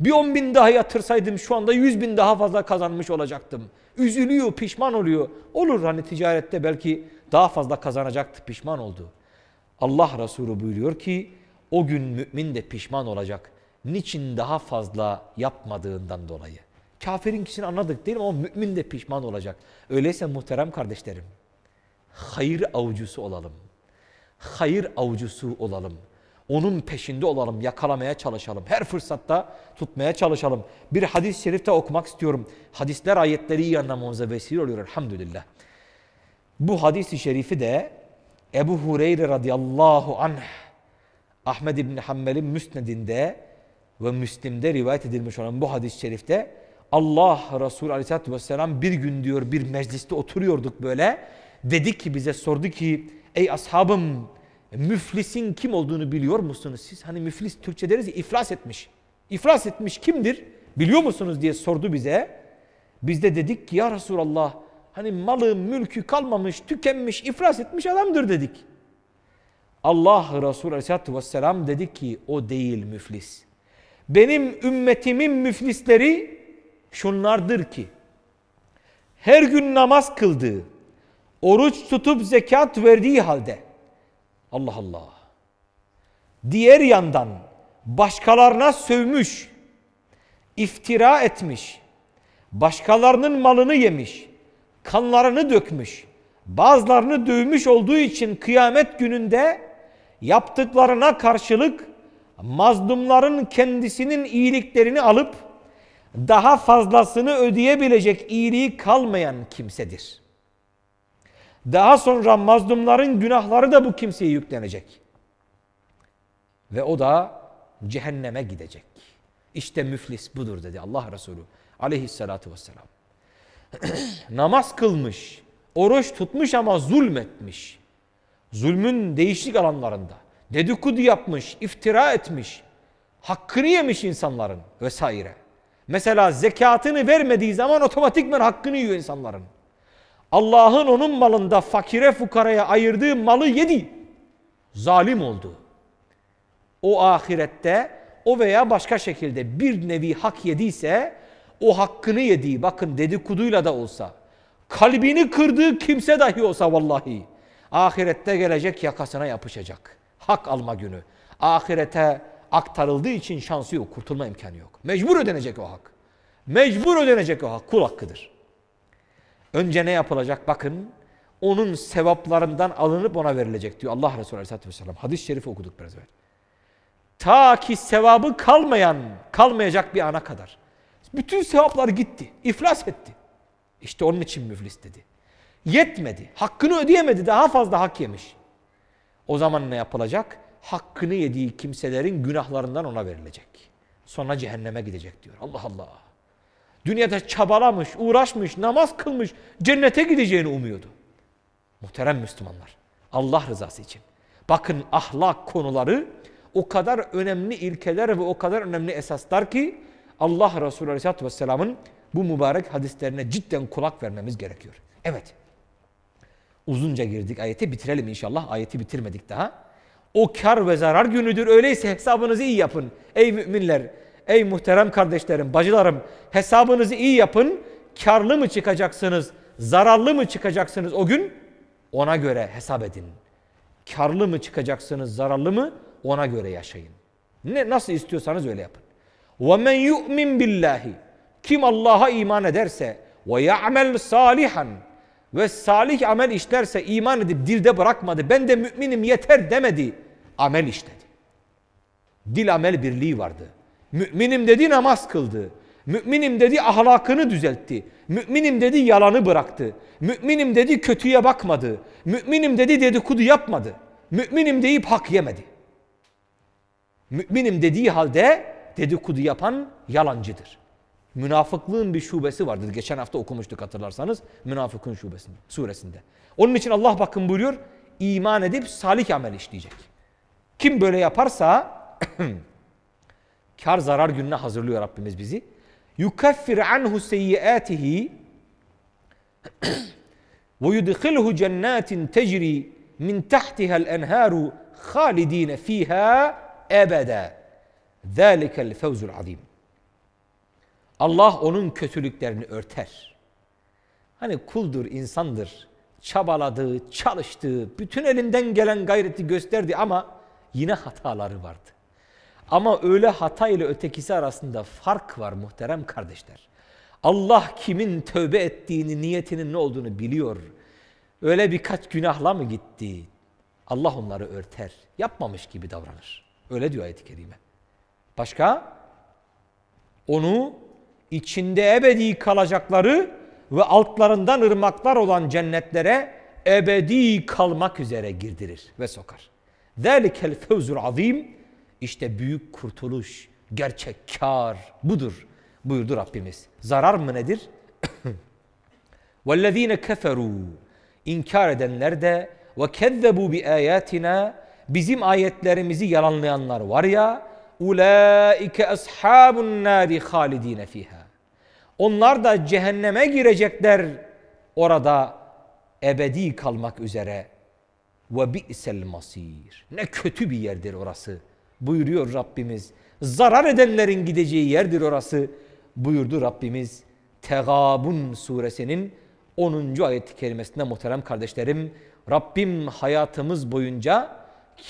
Bir 10 bin daha yatırsaydım şu anda 100 bin daha fazla kazanmış olacaktım. Üzülüyor, pişman oluyor. Olur hani ticarette belki daha fazla kazanacaktı, pişman oldu. Allah Resulü buyuruyor ki o gün mümin de pişman olacak. Niçin daha fazla yapmadığından dolayı. Kafirin Kafirinkisini anladık değil mi ama mümin de pişman olacak. Öyleyse muhterem kardeşlerim, hayır avcısı olalım. Hayır avcısı olalım. Onun peşinde olalım, yakalamaya çalışalım. Her fırsatta tutmaya çalışalım. Bir hadis-i şerifte okumak istiyorum. Hadisler ayetleri iyi anlamamıza vesile oluyor elhamdülillah. Bu hadis-i şerifi de Ebu Hureyre radıyallahu anh Ahmed İbni Hanbel'in müsnedinde ve Müslim'de rivayet edilmiş olan bu hadis-i şerifte Allah Resulü Aleyhisselatü Vesselam bir gün diyor bir mecliste oturuyorduk böyle. Dedi ki bize sordu ki ey ashabım müflisin kim olduğunu biliyor musunuz siz? Hani müflis Türkçe deriz ya iflas etmiş. iflas etmiş kimdir biliyor musunuz diye sordu bize. Biz de dedik ki ya Resulallah hani malı mülkü kalmamış tükenmiş iflas etmiş adamdır dedik. Allah Resulü Aleyhisselatü Vesselam dedi ki o değil müflis. Benim ümmetimin müflisleri şunlardır ki her gün namaz kıldığı, oruç tutup zekat verdiği halde Allah Allah diğer yandan başkalarına sövmüş, iftira etmiş, başkalarının malını yemiş, kanlarını dökmüş, bazılarını dövmüş olduğu için kıyamet gününde yaptıklarına karşılık mazlumların kendisinin iyiliklerini alıp daha fazlasını ödeyebilecek iyiliği kalmayan kimsedir. Daha sonra mazlumların günahları da bu kimseye yüklenecek. Ve o da cehenneme gidecek. İşte müflis budur dedi Allah Resulü aleyhissalatu vesselam. Namaz kılmış, oruç tutmuş ama zulmetmiş. Zulmün değişik alanlarında. Dedikodu yapmış, iftira etmiş. Hakkını yemiş insanların vesaire. Mesela zekatını vermediği zaman otomatikman hakkını yiyor insanların. Allah'ın onun malında fakire fukaraya ayırdığı malı yedi. Zalim oldu. O ahirette o veya başka şekilde bir nevi hak yediyse o hakkını yediği bakın dedikoduyla da olsa kalbini kırdığı kimse dahi olsa vallahi ahirette gelecek yakasına yapışacak. Hak alma günü. Ahirete aktarıldığı için şansı yok, kurtulma imkanı yok. Mecbur ödenecek o hak. Mecbur ödenecek o hak, kul hakkıdır. Önce ne yapılacak? Bakın onun sevaplarından alınıp ona verilecek diyor Allah Resulü Aleyhisselatü Vesselam. Hadis-i şerifi okuduk biraz evvel. Ta ki sevabı kalmayan, kalmayacak bir ana kadar. Bütün sevaplar gitti, iflas etti. İşte onun için müflis dedi. Yetmedi. Hakkını ödeyemedi. Daha fazla hak yemiş. O zaman ne yapılacak? Hakkını yediği kimselerin günahlarından ona verilecek. Sonra cehenneme gidecek diyor. Allah Allah. Dünyada çabalamış, uğraşmış, namaz kılmış, cennete gideceğini umuyordu. Muhterem Müslümanlar. Allah rızası için. Bakın ahlak konuları o kadar önemli ilkeler ve o kadar önemli esaslar ki Allah Resulü Aleyhisselatü Vesselam'ın bu mübarek hadislerine cidden kulak vermemiz gerekiyor. Evet. Uzunca girdik ayeti bitirelim inşallah. Ayeti bitirmedik daha. O kar ve zarar günüdür. Öyleyse hesabınızı iyi yapın. Ey müminler, ey muhterem kardeşlerim, bacılarım hesabınızı iyi yapın. Karlı mı çıkacaksınız, zararlı mı çıkacaksınız o gün? Ona göre hesap edin. Karlı mı çıkacaksınız, zararlı mı? Ona göre yaşayın. Ne nasıl istiyorsanız öyle yapın. Ve men yu'min billahi. Kim Allah'a iman ederse ve ya'mel salihan ve salih amel işlerse iman edip dilde bırakmadı. Ben de müminim yeter demedi. Amel işledi. Dil amel birliği vardı. Müminim dedi namaz kıldı. Müminim dedi ahlakını düzeltti. Müminim dedi yalanı bıraktı. Müminim dedi kötüye bakmadı. Müminim dedi dedikodu yapmadı. Müminim deyip hak yemedi. Müminim dediği halde dedikodu yapan yalancıdır. Münafıklığın bir şubesi vardır. Geçen hafta okumuştuk hatırlarsanız. Münafıkın şubesinde, suresinde. Onun için Allah bakın buyuruyor. iman edip salih amel işleyecek. Kim böyle yaparsa kar zarar gününe hazırlıyor Rabbimiz bizi. Yukaffir anhu seyyiatihi ve yudkhilhu cennetin tecri min tahtiha'l enharu halidine fiha ebede. Zalikel fevzul azim. Allah onun kötülüklerini örter. Hani kuldur, insandır. Çabaladığı, çalıştığı, bütün elinden gelen gayreti gösterdi ama yine hataları vardı. Ama öyle hata ile ötekisi arasında fark var muhterem kardeşler. Allah kimin tövbe ettiğini, niyetinin ne olduğunu biliyor. Öyle birkaç günahla mı gitti? Allah onları örter. Yapmamış gibi davranır. Öyle diyor ayet-i kerime. Başka? Onu içinde ebedi kalacakları ve altlarından ırmaklar olan cennetlere ebedi kalmak üzere girdirir ve sokar. Zelikel fevzul azim işte büyük kurtuluş, gerçek kar budur buyurdu Rabbimiz. Zarar mı nedir? وَالَّذ۪ينَ كَفَرُوا İnkar edenler de وَكَذَّبُوا بِآيَاتِنَا Bizim ayetlerimizi yalanlayanlar var ya اُولَٰئِكَ أَصْحَابُ النَّارِ خَالِد۪ينَ ف۪يهَا onlar da cehenneme girecekler orada ebedi kalmak üzere. Ve bi'sel masir. Ne kötü bir yerdir orası buyuruyor Rabbimiz. Zarar edenlerin gideceği yerdir orası buyurdu Rabbimiz. Tegabun suresinin 10. ayet-i kerimesinde muhterem kardeşlerim Rabbim hayatımız boyunca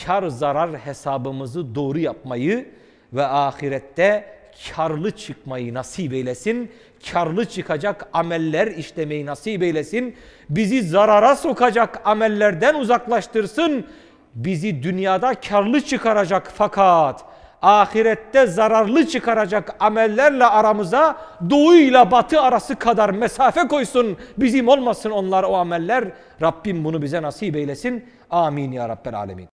kar zarar hesabımızı doğru yapmayı ve ahirette karlı çıkmayı nasip eylesin. Karlı çıkacak ameller işlemeyi nasip eylesin. Bizi zarara sokacak amellerden uzaklaştırsın. Bizi dünyada karlı çıkaracak fakat ahirette zararlı çıkaracak amellerle aramıza doğuyla batı arası kadar mesafe koysun. Bizim olmasın onlar o ameller. Rabbim bunu bize nasip eylesin. Amin ya Rabbel Alemin.